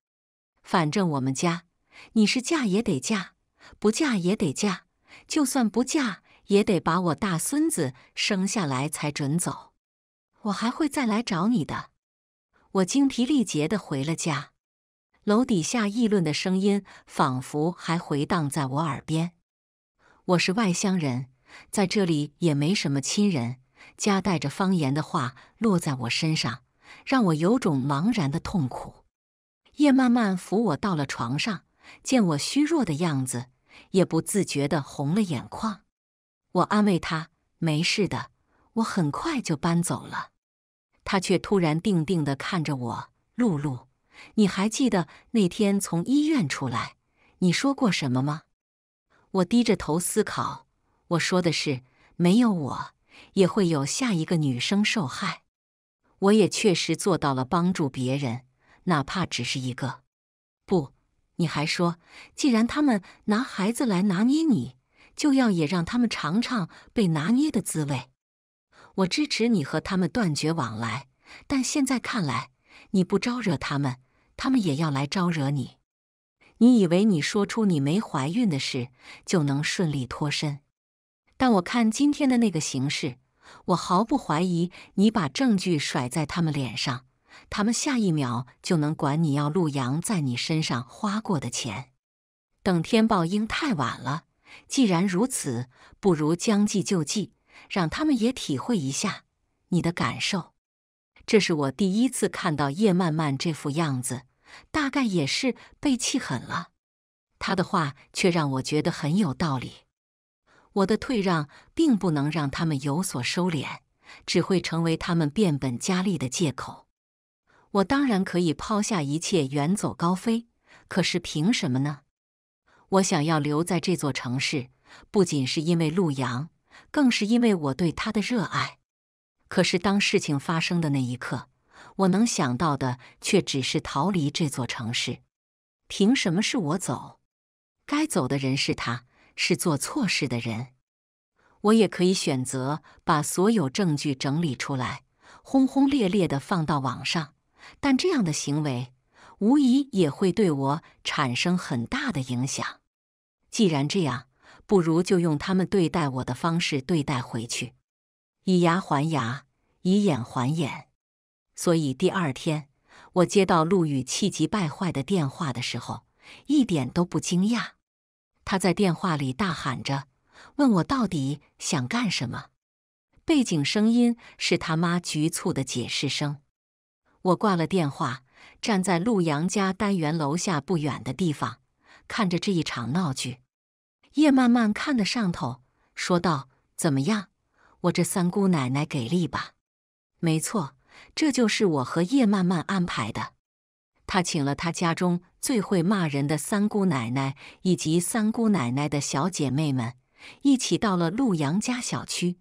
反正我们家，你是嫁也得嫁，不嫁也得嫁，就算不嫁也得把我大孙子生下来才准走。我还会再来找你的。我精疲力竭地回了家，楼底下议论的声音仿佛还回荡在我耳边。我是外乡人，在这里也没什么亲人。夹带着方言的话落在我身上，让我有种茫然的痛苦。叶漫漫扶我到了床上，见我虚弱的样子，也不自觉地红了眼眶。我安慰他：“没事的，我很快就搬走了。”他却突然定定地看着我：“露露，你还记得那天从医院出来，你说过什么吗？”我低着头思考：“我说的是没有我。”也会有下一个女生受害。我也确实做到了帮助别人，哪怕只是一个。不，你还说，既然他们拿孩子来拿捏你，就要也让他们尝尝被拿捏的滋味。我支持你和他们断绝往来，但现在看来，你不招惹他们，他们也要来招惹你。你以为你说出你没怀孕的事就能顺利脱身？但我看今天的那个形势，我毫不怀疑你把证据甩在他们脸上，他们下一秒就能管你要陆阳在你身上花过的钱。等天报应太晚了，既然如此，不如将计就计，让他们也体会一下你的感受。这是我第一次看到叶曼曼这副样子，大概也是被气狠了。他的话却让我觉得很有道理。我的退让并不能让他们有所收敛，只会成为他们变本加厉的借口。我当然可以抛下一切远走高飞，可是凭什么呢？我想要留在这座城市，不仅是因为陆阳，更是因为我对他的热爱。可是当事情发生的那一刻，我能想到的却只是逃离这座城市。凭什么是我走？该走的人是他。是做错事的人，我也可以选择把所有证据整理出来，轰轰烈烈地放到网上。但这样的行为无疑也会对我产生很大的影响。既然这样，不如就用他们对待我的方式对待回去，以牙还牙，以眼还眼。所以第二天，我接到陆羽气急败坏的电话的时候，一点都不惊讶。他在电话里大喊着，问我到底想干什么。背景声音是他妈局促的解释声。我挂了电话，站在陆阳家单元楼下不远的地方，看着这一场闹剧。叶曼曼看得上头，说道：“怎么样，我这三姑奶奶给力吧？”没错，这就是我和叶曼曼安排的。他请了他家中最会骂人的三姑奶奶以及三姑奶奶的小姐妹们，一起到了陆阳家小区。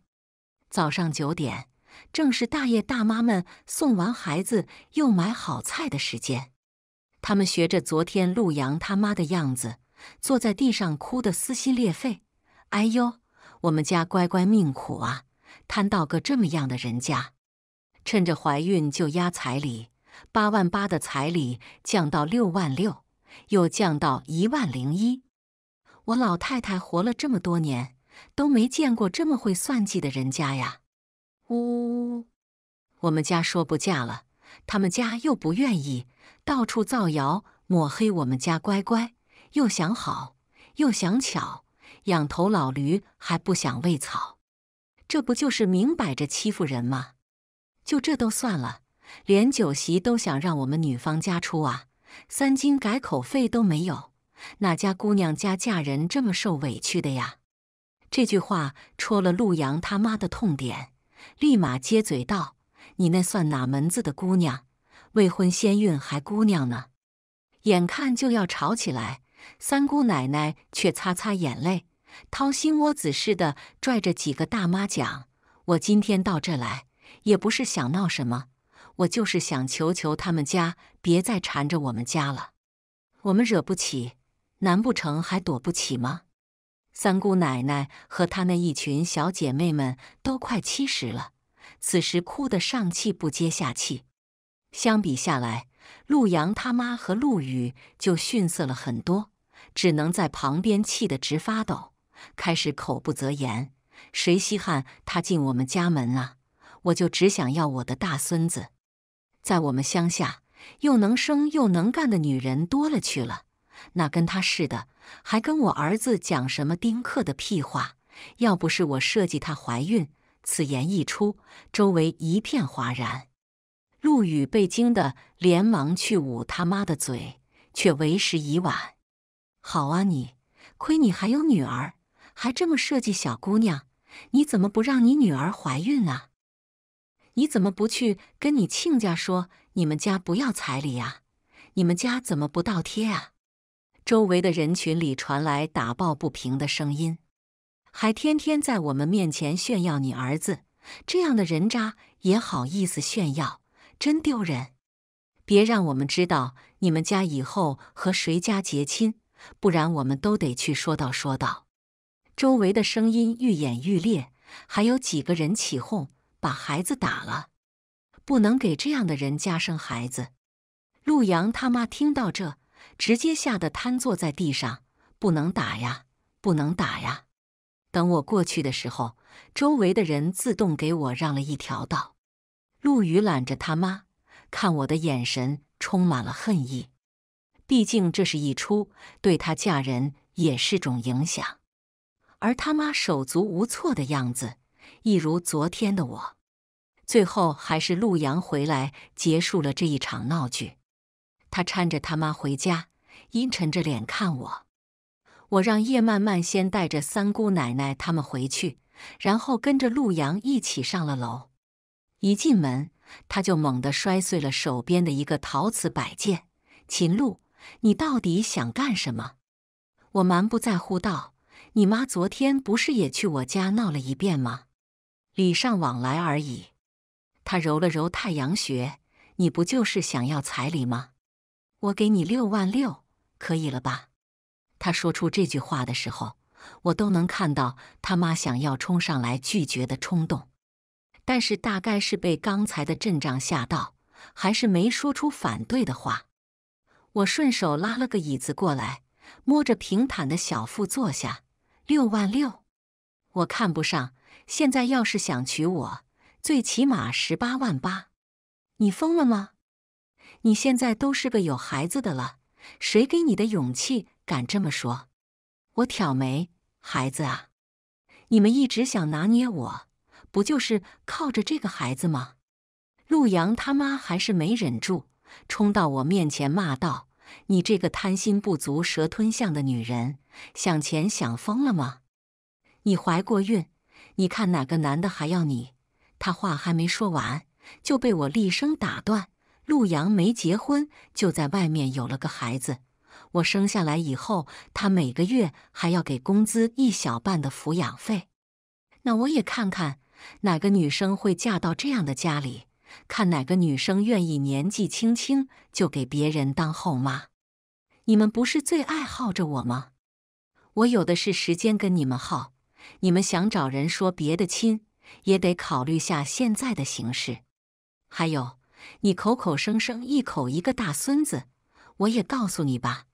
早上九点，正是大爷大妈们送完孩子又买好菜的时间。他们学着昨天陆阳他妈的样子，坐在地上哭得撕心裂肺：“哎呦，我们家乖乖命苦啊，摊到个这么样的人家，趁着怀孕就压彩礼。”八万八的彩礼降到六万六，又降到一万零一。我老太太活了这么多年，都没见过这么会算计的人家呀！呜，我们家说不嫁了，他们家又不愿意，到处造谣抹黑我们家乖乖，又想好又想巧，养头老驴还不想喂草，这不就是明摆着欺负人吗？就这都算了。连酒席都想让我们女方家出啊，三金改口费都没有，哪家姑娘家嫁人这么受委屈的呀？这句话戳了陆阳他妈的痛点，立马接嘴道：“你那算哪门子的姑娘？未婚先孕还姑娘呢？眼看就要吵起来，三姑奶奶却擦擦眼泪，掏心窝子似的拽着几个大妈讲：我今天到这来也不是想闹什么。”我就是想求求他们家别再缠着我们家了，我们惹不起，难不成还躲不起吗？三姑奶奶和她那一群小姐妹们都快七十了，此时哭得上气不接下气。相比下来，陆阳他妈和陆羽就逊色了很多，只能在旁边气得直发抖，开始口不择言。谁稀罕他进我们家门啊？我就只想要我的大孙子。在我们乡下，又能生又能干的女人多了去了，那跟她似的？还跟我儿子讲什么丁克的屁话？要不是我设计她怀孕，此言一出，周围一片哗然。陆羽被惊得连忙去捂他妈的嘴，却为时已晚。好啊，你，亏你还有女儿，还这么设计小姑娘，你怎么不让你女儿怀孕啊？你怎么不去跟你亲家说？你们家不要彩礼呀？你们家怎么不倒贴啊？周围的人群里传来打抱不平的声音，还天天在我们面前炫耀你儿子，这样的人渣也好意思炫耀，真丢人！别让我们知道你们家以后和谁家结亲，不然我们都得去说道说道。周围的声音愈演愈烈，还有几个人起哄。把孩子打了，不能给这样的人家生孩子。陆阳他妈听到这，直接吓得瘫坐在地上。不能打呀，不能打呀！等我过去的时候，周围的人自动给我让了一条道。陆羽揽着他妈，看我的眼神充满了恨意。毕竟这是一出，对他嫁人也是种影响。而他妈手足无措的样子。一如昨天的我，最后还是陆阳回来结束了这一场闹剧。他搀着他妈回家，阴沉着脸看我。我让叶曼曼先带着三姑奶奶他们回去，然后跟着陆阳一起上了楼。一进门，他就猛地摔碎了手边的一个陶瓷摆件。秦璐，你到底想干什么？我蛮不在乎道：“你妈昨天不是也去我家闹了一遍吗？”礼尚往来而已。他揉了揉太阳穴，你不就是想要彩礼吗？我给你六万六，可以了吧？他说出这句话的时候，我都能看到他妈想要冲上来拒绝的冲动。但是大概是被刚才的阵仗吓到，还是没说出反对的话。我顺手拉了个椅子过来，摸着平坦的小腹坐下。六万六，我看不上。现在要是想娶我，最起码十八万八，你疯了吗？你现在都是个有孩子的了，谁给你的勇气敢这么说？我挑眉，孩子啊，你们一直想拿捏我，不就是靠着这个孩子吗？陆阳他妈还是没忍住，冲到我面前骂道：“你这个贪心不足蛇吞象的女人，想钱想疯了吗？你怀过孕？”你看哪个男的还要你？他话还没说完，就被我厉声打断。陆阳没结婚，就在外面有了个孩子。我生下来以后，他每个月还要给工资一小半的抚养费。那我也看看哪个女生会嫁到这样的家里，看哪个女生愿意年纪轻轻就给别人当后妈。你们不是最爱耗着我吗？我有的是时间跟你们耗。你们想找人说别的亲，也得考虑下现在的形势。还有，你口口声声一口一个大孙子，我也告诉你吧，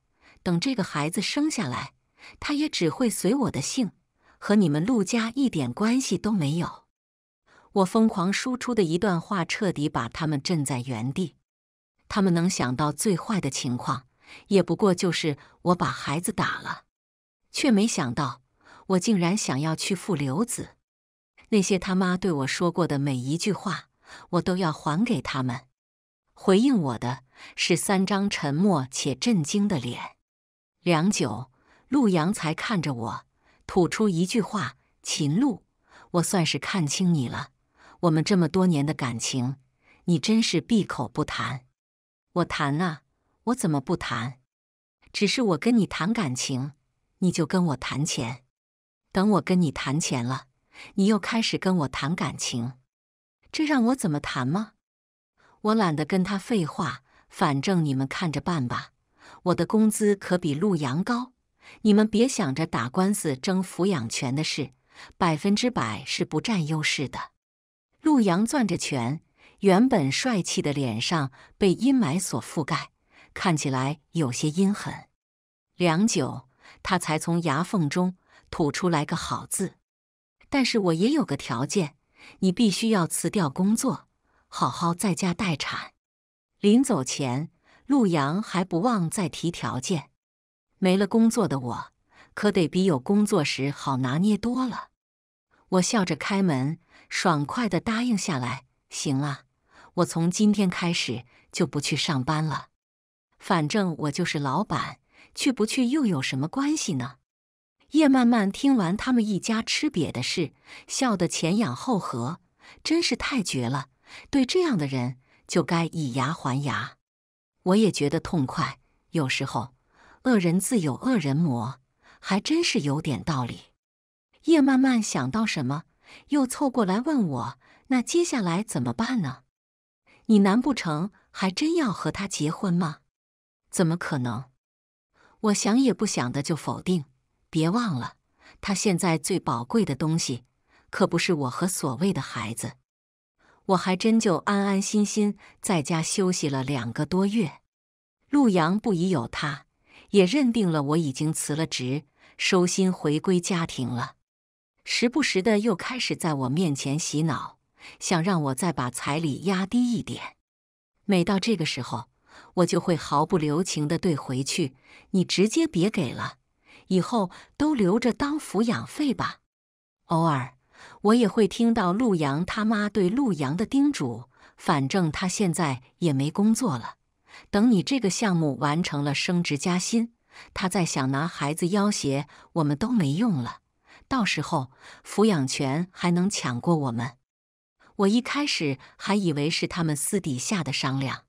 等这个孩子生下来，他也只会随我的姓，和你们陆家一点关系都没有。我疯狂输出的一段话，彻底把他们震在原地。他们能想到最坏的情况，也不过就是我把孩子打了，却没想到。我竟然想要去负流子，那些他妈对我说过的每一句话，我都要还给他们。回应我的是三张沉默且震惊的脸。良久，陆阳才看着我，吐出一句话：“秦路，我算是看清你了。我们这么多年的感情，你真是闭口不谈。我谈啊，我怎么不谈？只是我跟你谈感情，你就跟我谈钱。”等我跟你谈钱了，你又开始跟我谈感情，这让我怎么谈吗？我懒得跟他废话，反正你们看着办吧。我的工资可比陆阳高，你们别想着打官司争抚养权的事，百分之百是不占优势的。陆阳攥着拳，原本帅气的脸上被阴霾所覆盖，看起来有些阴狠。良久，他才从牙缝中。吐出来个好字，但是我也有个条件，你必须要辞掉工作，好好在家待产。临走前，陆阳还不忘再提条件。没了工作的我，可得比有工作时好拿捏多了。我笑着开门，爽快的答应下来。行啊，我从今天开始就不去上班了，反正我就是老板，去不去又有什么关系呢？叶曼曼听完他们一家吃瘪的事，笑得前仰后合，真是太绝了。对这样的人，就该以牙还牙。我也觉得痛快。有时候，恶人自有恶人磨，还真是有点道理。叶曼曼想到什么，又凑过来问我：“那接下来怎么办呢？你难不成还真要和他结婚吗？怎么可能？我想也不想的就否定。”别忘了，他现在最宝贵的东西，可不是我和所谓的孩子。我还真就安安心心在家休息了两个多月。陆阳不疑有他，也认定了我已经辞了职，收心回归家庭了。时不时的又开始在我面前洗脑，想让我再把彩礼压低一点。每到这个时候，我就会毫不留情的怼回去：“你直接别给了。”以后都留着当抚养费吧。偶尔，我也会听到陆阳他妈对陆阳的叮嘱。反正他现在也没工作了，等你这个项目完成了，升职加薪，他再想拿孩子要挟我们都没用了。到时候抚养权还能抢过我们？我一开始还以为是他们私底下的商量，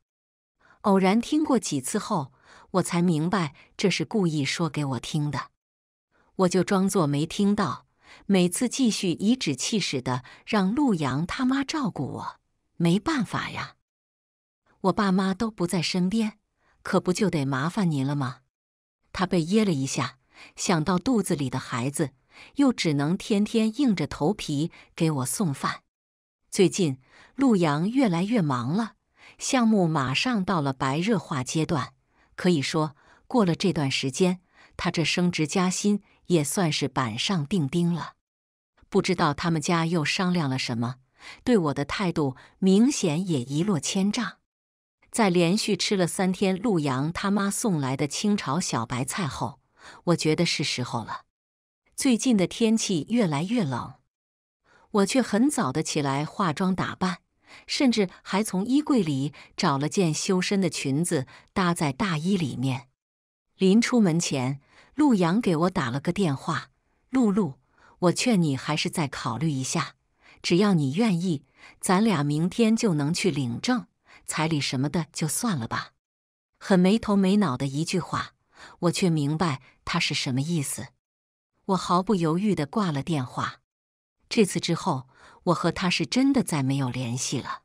偶然听过几次后。我才明白这是故意说给我听的，我就装作没听到。每次继续颐指气使的让陆阳他妈照顾我，没办法呀，我爸妈都不在身边，可不就得麻烦您了吗？他被噎了一下，想到肚子里的孩子，又只能天天硬着头皮给我送饭。最近陆阳越来越忙了，项目马上到了白热化阶段。可以说，过了这段时间，他这升职加薪也算是板上钉钉了。不知道他们家又商量了什么，对我的态度明显也一落千丈。在连续吃了三天陆阳他妈送来的清炒小白菜后，我觉得是时候了。最近的天气越来越冷，我却很早的起来化妆打扮。甚至还从衣柜里找了件修身的裙子搭在大衣里面。临出门前，陆阳给我打了个电话：“露露，我劝你还是再考虑一下。只要你愿意，咱俩明天就能去领证，彩礼什么的就算了吧。”很没头没脑的一句话，我却明白他是什么意思。我毫不犹豫的挂了电话。这次之后。我和他是真的再没有联系了。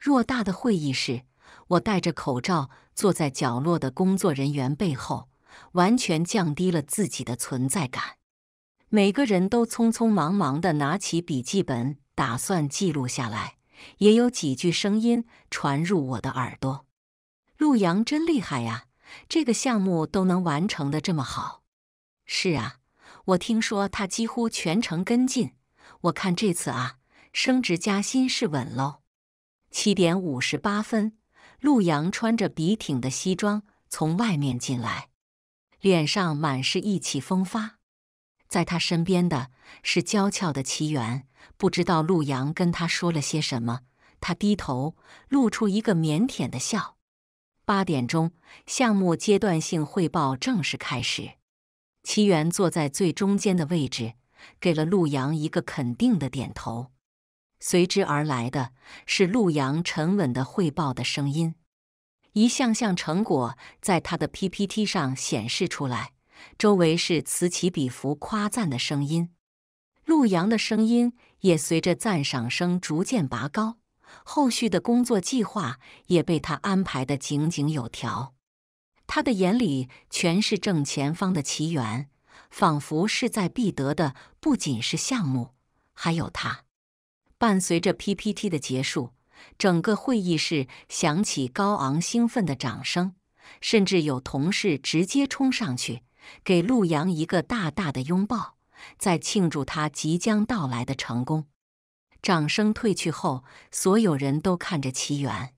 偌大的会议室，我戴着口罩坐在角落的工作人员背后，完全降低了自己的存在感。每个人都匆匆忙忙地拿起笔记本，打算记录下来。也有几句声音传入我的耳朵：“陆阳真厉害呀，这个项目都能完成的这么好。”“是啊，我听说他几乎全程跟进。我看这次啊。”升职加薪是稳喽。七点五十八分，陆阳穿着笔挺的西装从外面进来，脸上满是意气风发。在他身边的是娇俏的齐源，不知道陆阳跟他说了些什么。他低头露出一个腼腆的笑。八点钟，项目阶段性汇报正式开始。齐源坐在最中间的位置，给了陆阳一个肯定的点头。随之而来的是陆阳沉稳的汇报的声音，一项项成果在他的 PPT 上显示出来，周围是此起彼伏夸赞的声音。陆阳的声音也随着赞赏声逐渐拔高，后续的工作计划也被他安排的井井有条。他的眼里全是正前方的奇缘，仿佛势在必得的不仅是项目，还有他。伴随着 PPT 的结束，整个会议室响起高昂、兴奋的掌声，甚至有同事直接冲上去给陆阳一个大大的拥抱，在庆祝他即将到来的成功。掌声退去后，所有人都看着齐源，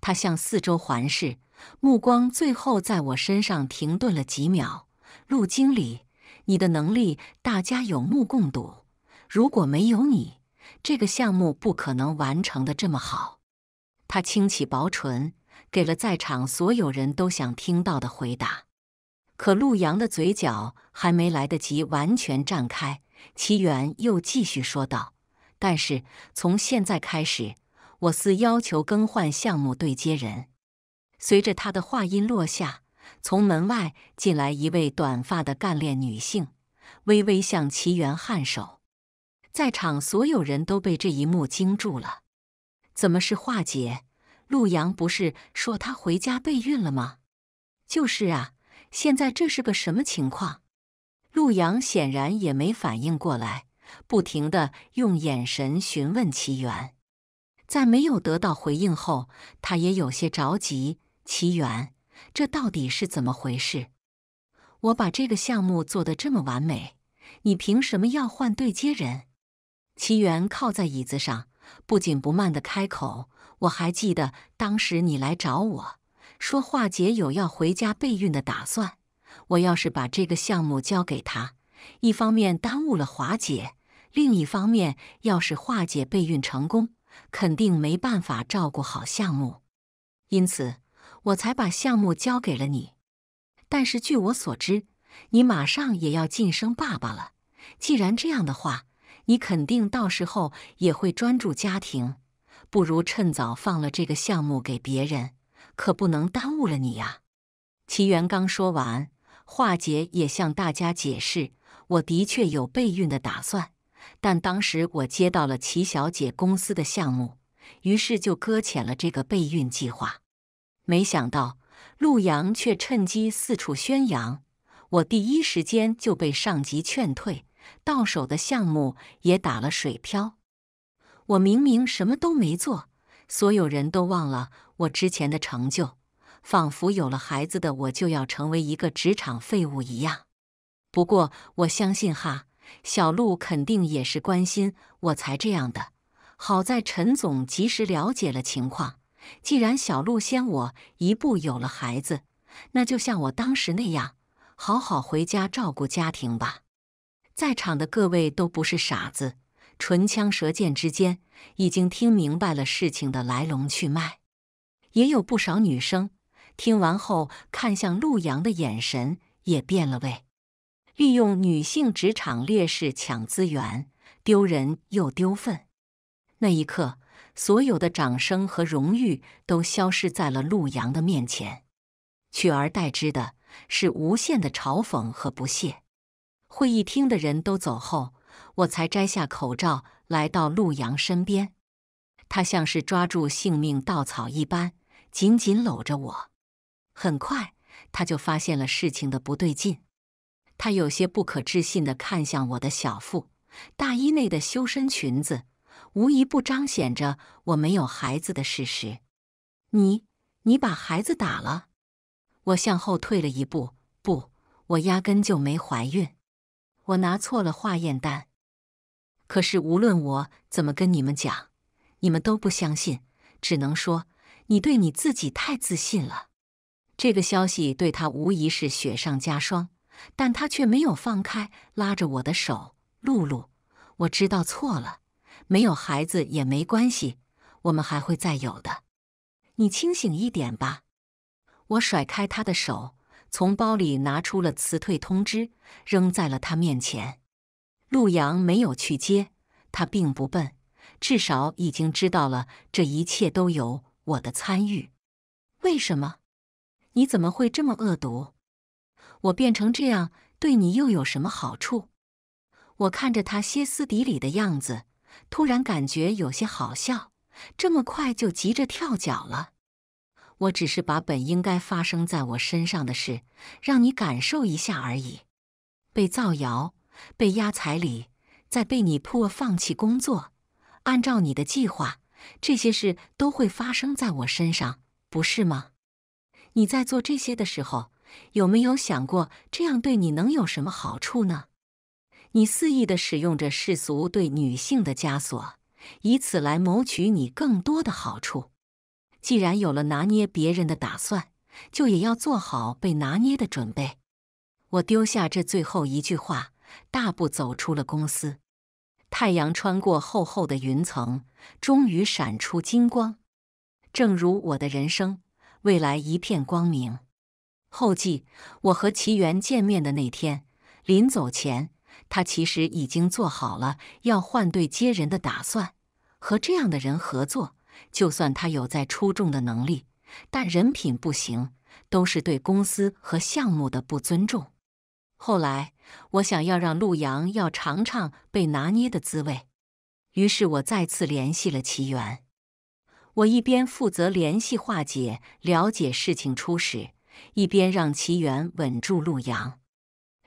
他向四周环视，目光最后在我身上停顿了几秒。陆经理，你的能力大家有目共睹，如果没有你，这个项目不可能完成的这么好。他轻启薄唇，给了在场所有人都想听到的回答。可陆阳的嘴角还没来得及完全绽开，齐源又继续说道：“但是从现在开始，我司要求更换项目对接人。”随着他的话音落下，从门外进来一位短发的干练女性，微微向齐源颔首。在场所有人都被这一幕惊住了。怎么是化解？陆阳不是说他回家备孕了吗？就是啊，现在这是个什么情况？陆阳显然也没反应过来，不停的用眼神询问齐源。在没有得到回应后，他也有些着急。齐源，这到底是怎么回事？我把这个项目做的这么完美，你凭什么要换对接人？齐源靠在椅子上，不紧不慢地开口：“我还记得当时你来找我说，华姐有要回家备孕的打算。我要是把这个项目交给她，一方面耽误了华姐，另一方面要是华姐备孕成功，肯定没办法照顾好项目。因此，我才把项目交给了你。但是据我所知，你马上也要晋升爸爸了。既然这样的话，”你肯定到时候也会专注家庭，不如趁早放了这个项目给别人，可不能耽误了你呀！齐源刚说完，华姐也向大家解释：“我的确有备孕的打算，但当时我接到了齐小姐公司的项目，于是就搁浅了这个备孕计划。没想到陆阳却趁机四处宣扬，我第一时间就被上级劝退。”到手的项目也打了水漂，我明明什么都没做，所有人都忘了我之前的成就，仿佛有了孩子的我就要成为一个职场废物一样。不过我相信哈，小鹿肯定也是关心我才这样的。好在陈总及时了解了情况，既然小鹿先我一步有了孩子，那就像我当时那样，好好回家照顾家庭吧。在场的各位都不是傻子，唇枪舌剑之间已经听明白了事情的来龙去脉。也有不少女生听完后，看向陆阳的眼神也变了味。利用女性职场劣势抢资源，丢人又丢份。那一刻，所有的掌声和荣誉都消失在了陆阳的面前，取而代之的是无限的嘲讽和不屑。会议厅的人都走后，我才摘下口罩，来到陆阳身边。他像是抓住性命稻草一般，紧紧搂着我。很快，他就发现了事情的不对劲。他有些不可置信地看向我的小腹，大衣内的修身裙子，无一不彰显着我没有孩子的事实。你，你把孩子打了？我向后退了一步。不，我压根就没怀孕。我拿错了化验单，可是无论我怎么跟你们讲，你们都不相信。只能说你对你自己太自信了。这个消息对他无疑是雪上加霜，但他却没有放开拉着我的手。露露，我知道错了，没有孩子也没关系，我们还会再有的。你清醒一点吧！我甩开他的手。从包里拿出了辞退通知，扔在了他面前。陆阳没有去接，他并不笨，至少已经知道了这一切都有我的参与。为什么？你怎么会这么恶毒？我变成这样对你又有什么好处？我看着他歇斯底里的样子，突然感觉有些好笑。这么快就急着跳脚了？我只是把本应该发生在我身上的事，让你感受一下而已。被造谣，被压彩礼，再被你迫放弃工作，按照你的计划，这些事都会发生在我身上，不是吗？你在做这些的时候，有没有想过这样对你能有什么好处呢？你肆意的使用着世俗对女性的枷锁，以此来谋取你更多的好处。既然有了拿捏别人的打算，就也要做好被拿捏的准备。我丢下这最后一句话，大步走出了公司。太阳穿过厚厚的云层，终于闪出金光，正如我的人生未来一片光明。后记：我和齐源见面的那天，临走前，他其实已经做好了要换对接人的打算，和这样的人合作。就算他有再出众的能力，但人品不行，都是对公司和项目的不尊重。后来，我想要让陆阳要尝尝被拿捏的滋味，于是我再次联系了齐源。我一边负责联系化解、了解事情初始，一边让齐源稳住陆阳。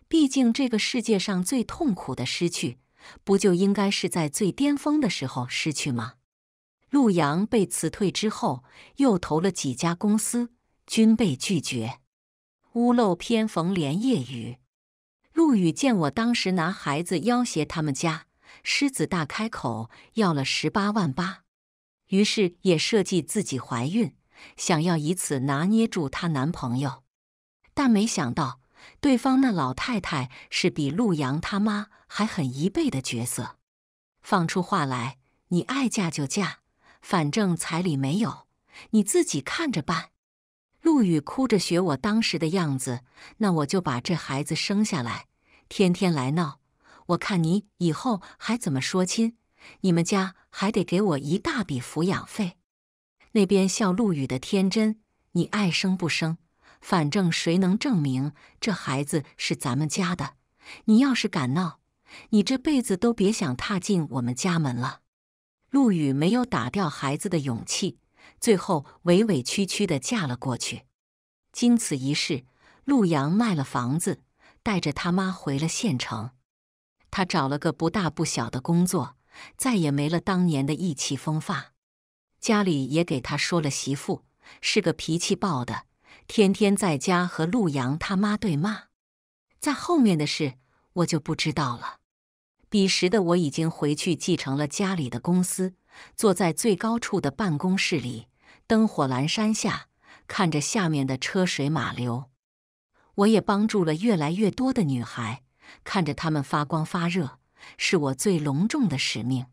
毕竟，这个世界上最痛苦的失去，不就应该是在最巅峰的时候失去吗？陆阳被辞退之后，又投了几家公司，均被拒绝。屋漏偏逢连夜雨，陆羽见我当时拿孩子要挟他们家，狮子大开口要了十八万八，于是也设计自己怀孕，想要以此拿捏住她男朋友。但没想到，对方那老太太是比陆阳他妈还狠一倍的角色，放出话来：“你爱嫁就嫁。”反正彩礼没有，你自己看着办。陆羽哭着学我当时的样子，那我就把这孩子生下来，天天来闹，我看你以后还怎么说亲？你们家还得给我一大笔抚养费。那边笑陆羽的天真，你爱生不生？反正谁能证明这孩子是咱们家的？你要是敢闹，你这辈子都别想踏进我们家门了。陆羽没有打掉孩子的勇气，最后委委屈屈的嫁了过去。经此一事，陆阳卖了房子，带着他妈回了县城。他找了个不大不小的工作，再也没了当年的意气风发。家里也给他说了媳妇是个脾气暴的，天天在家和陆阳他妈对骂。在后面的事，我就不知道了。彼时的我已经回去继承了家里的公司，坐在最高处的办公室里，灯火阑珊下，看着下面的车水马流。我也帮助了越来越多的女孩，看着她们发光发热，是我最隆重的使命。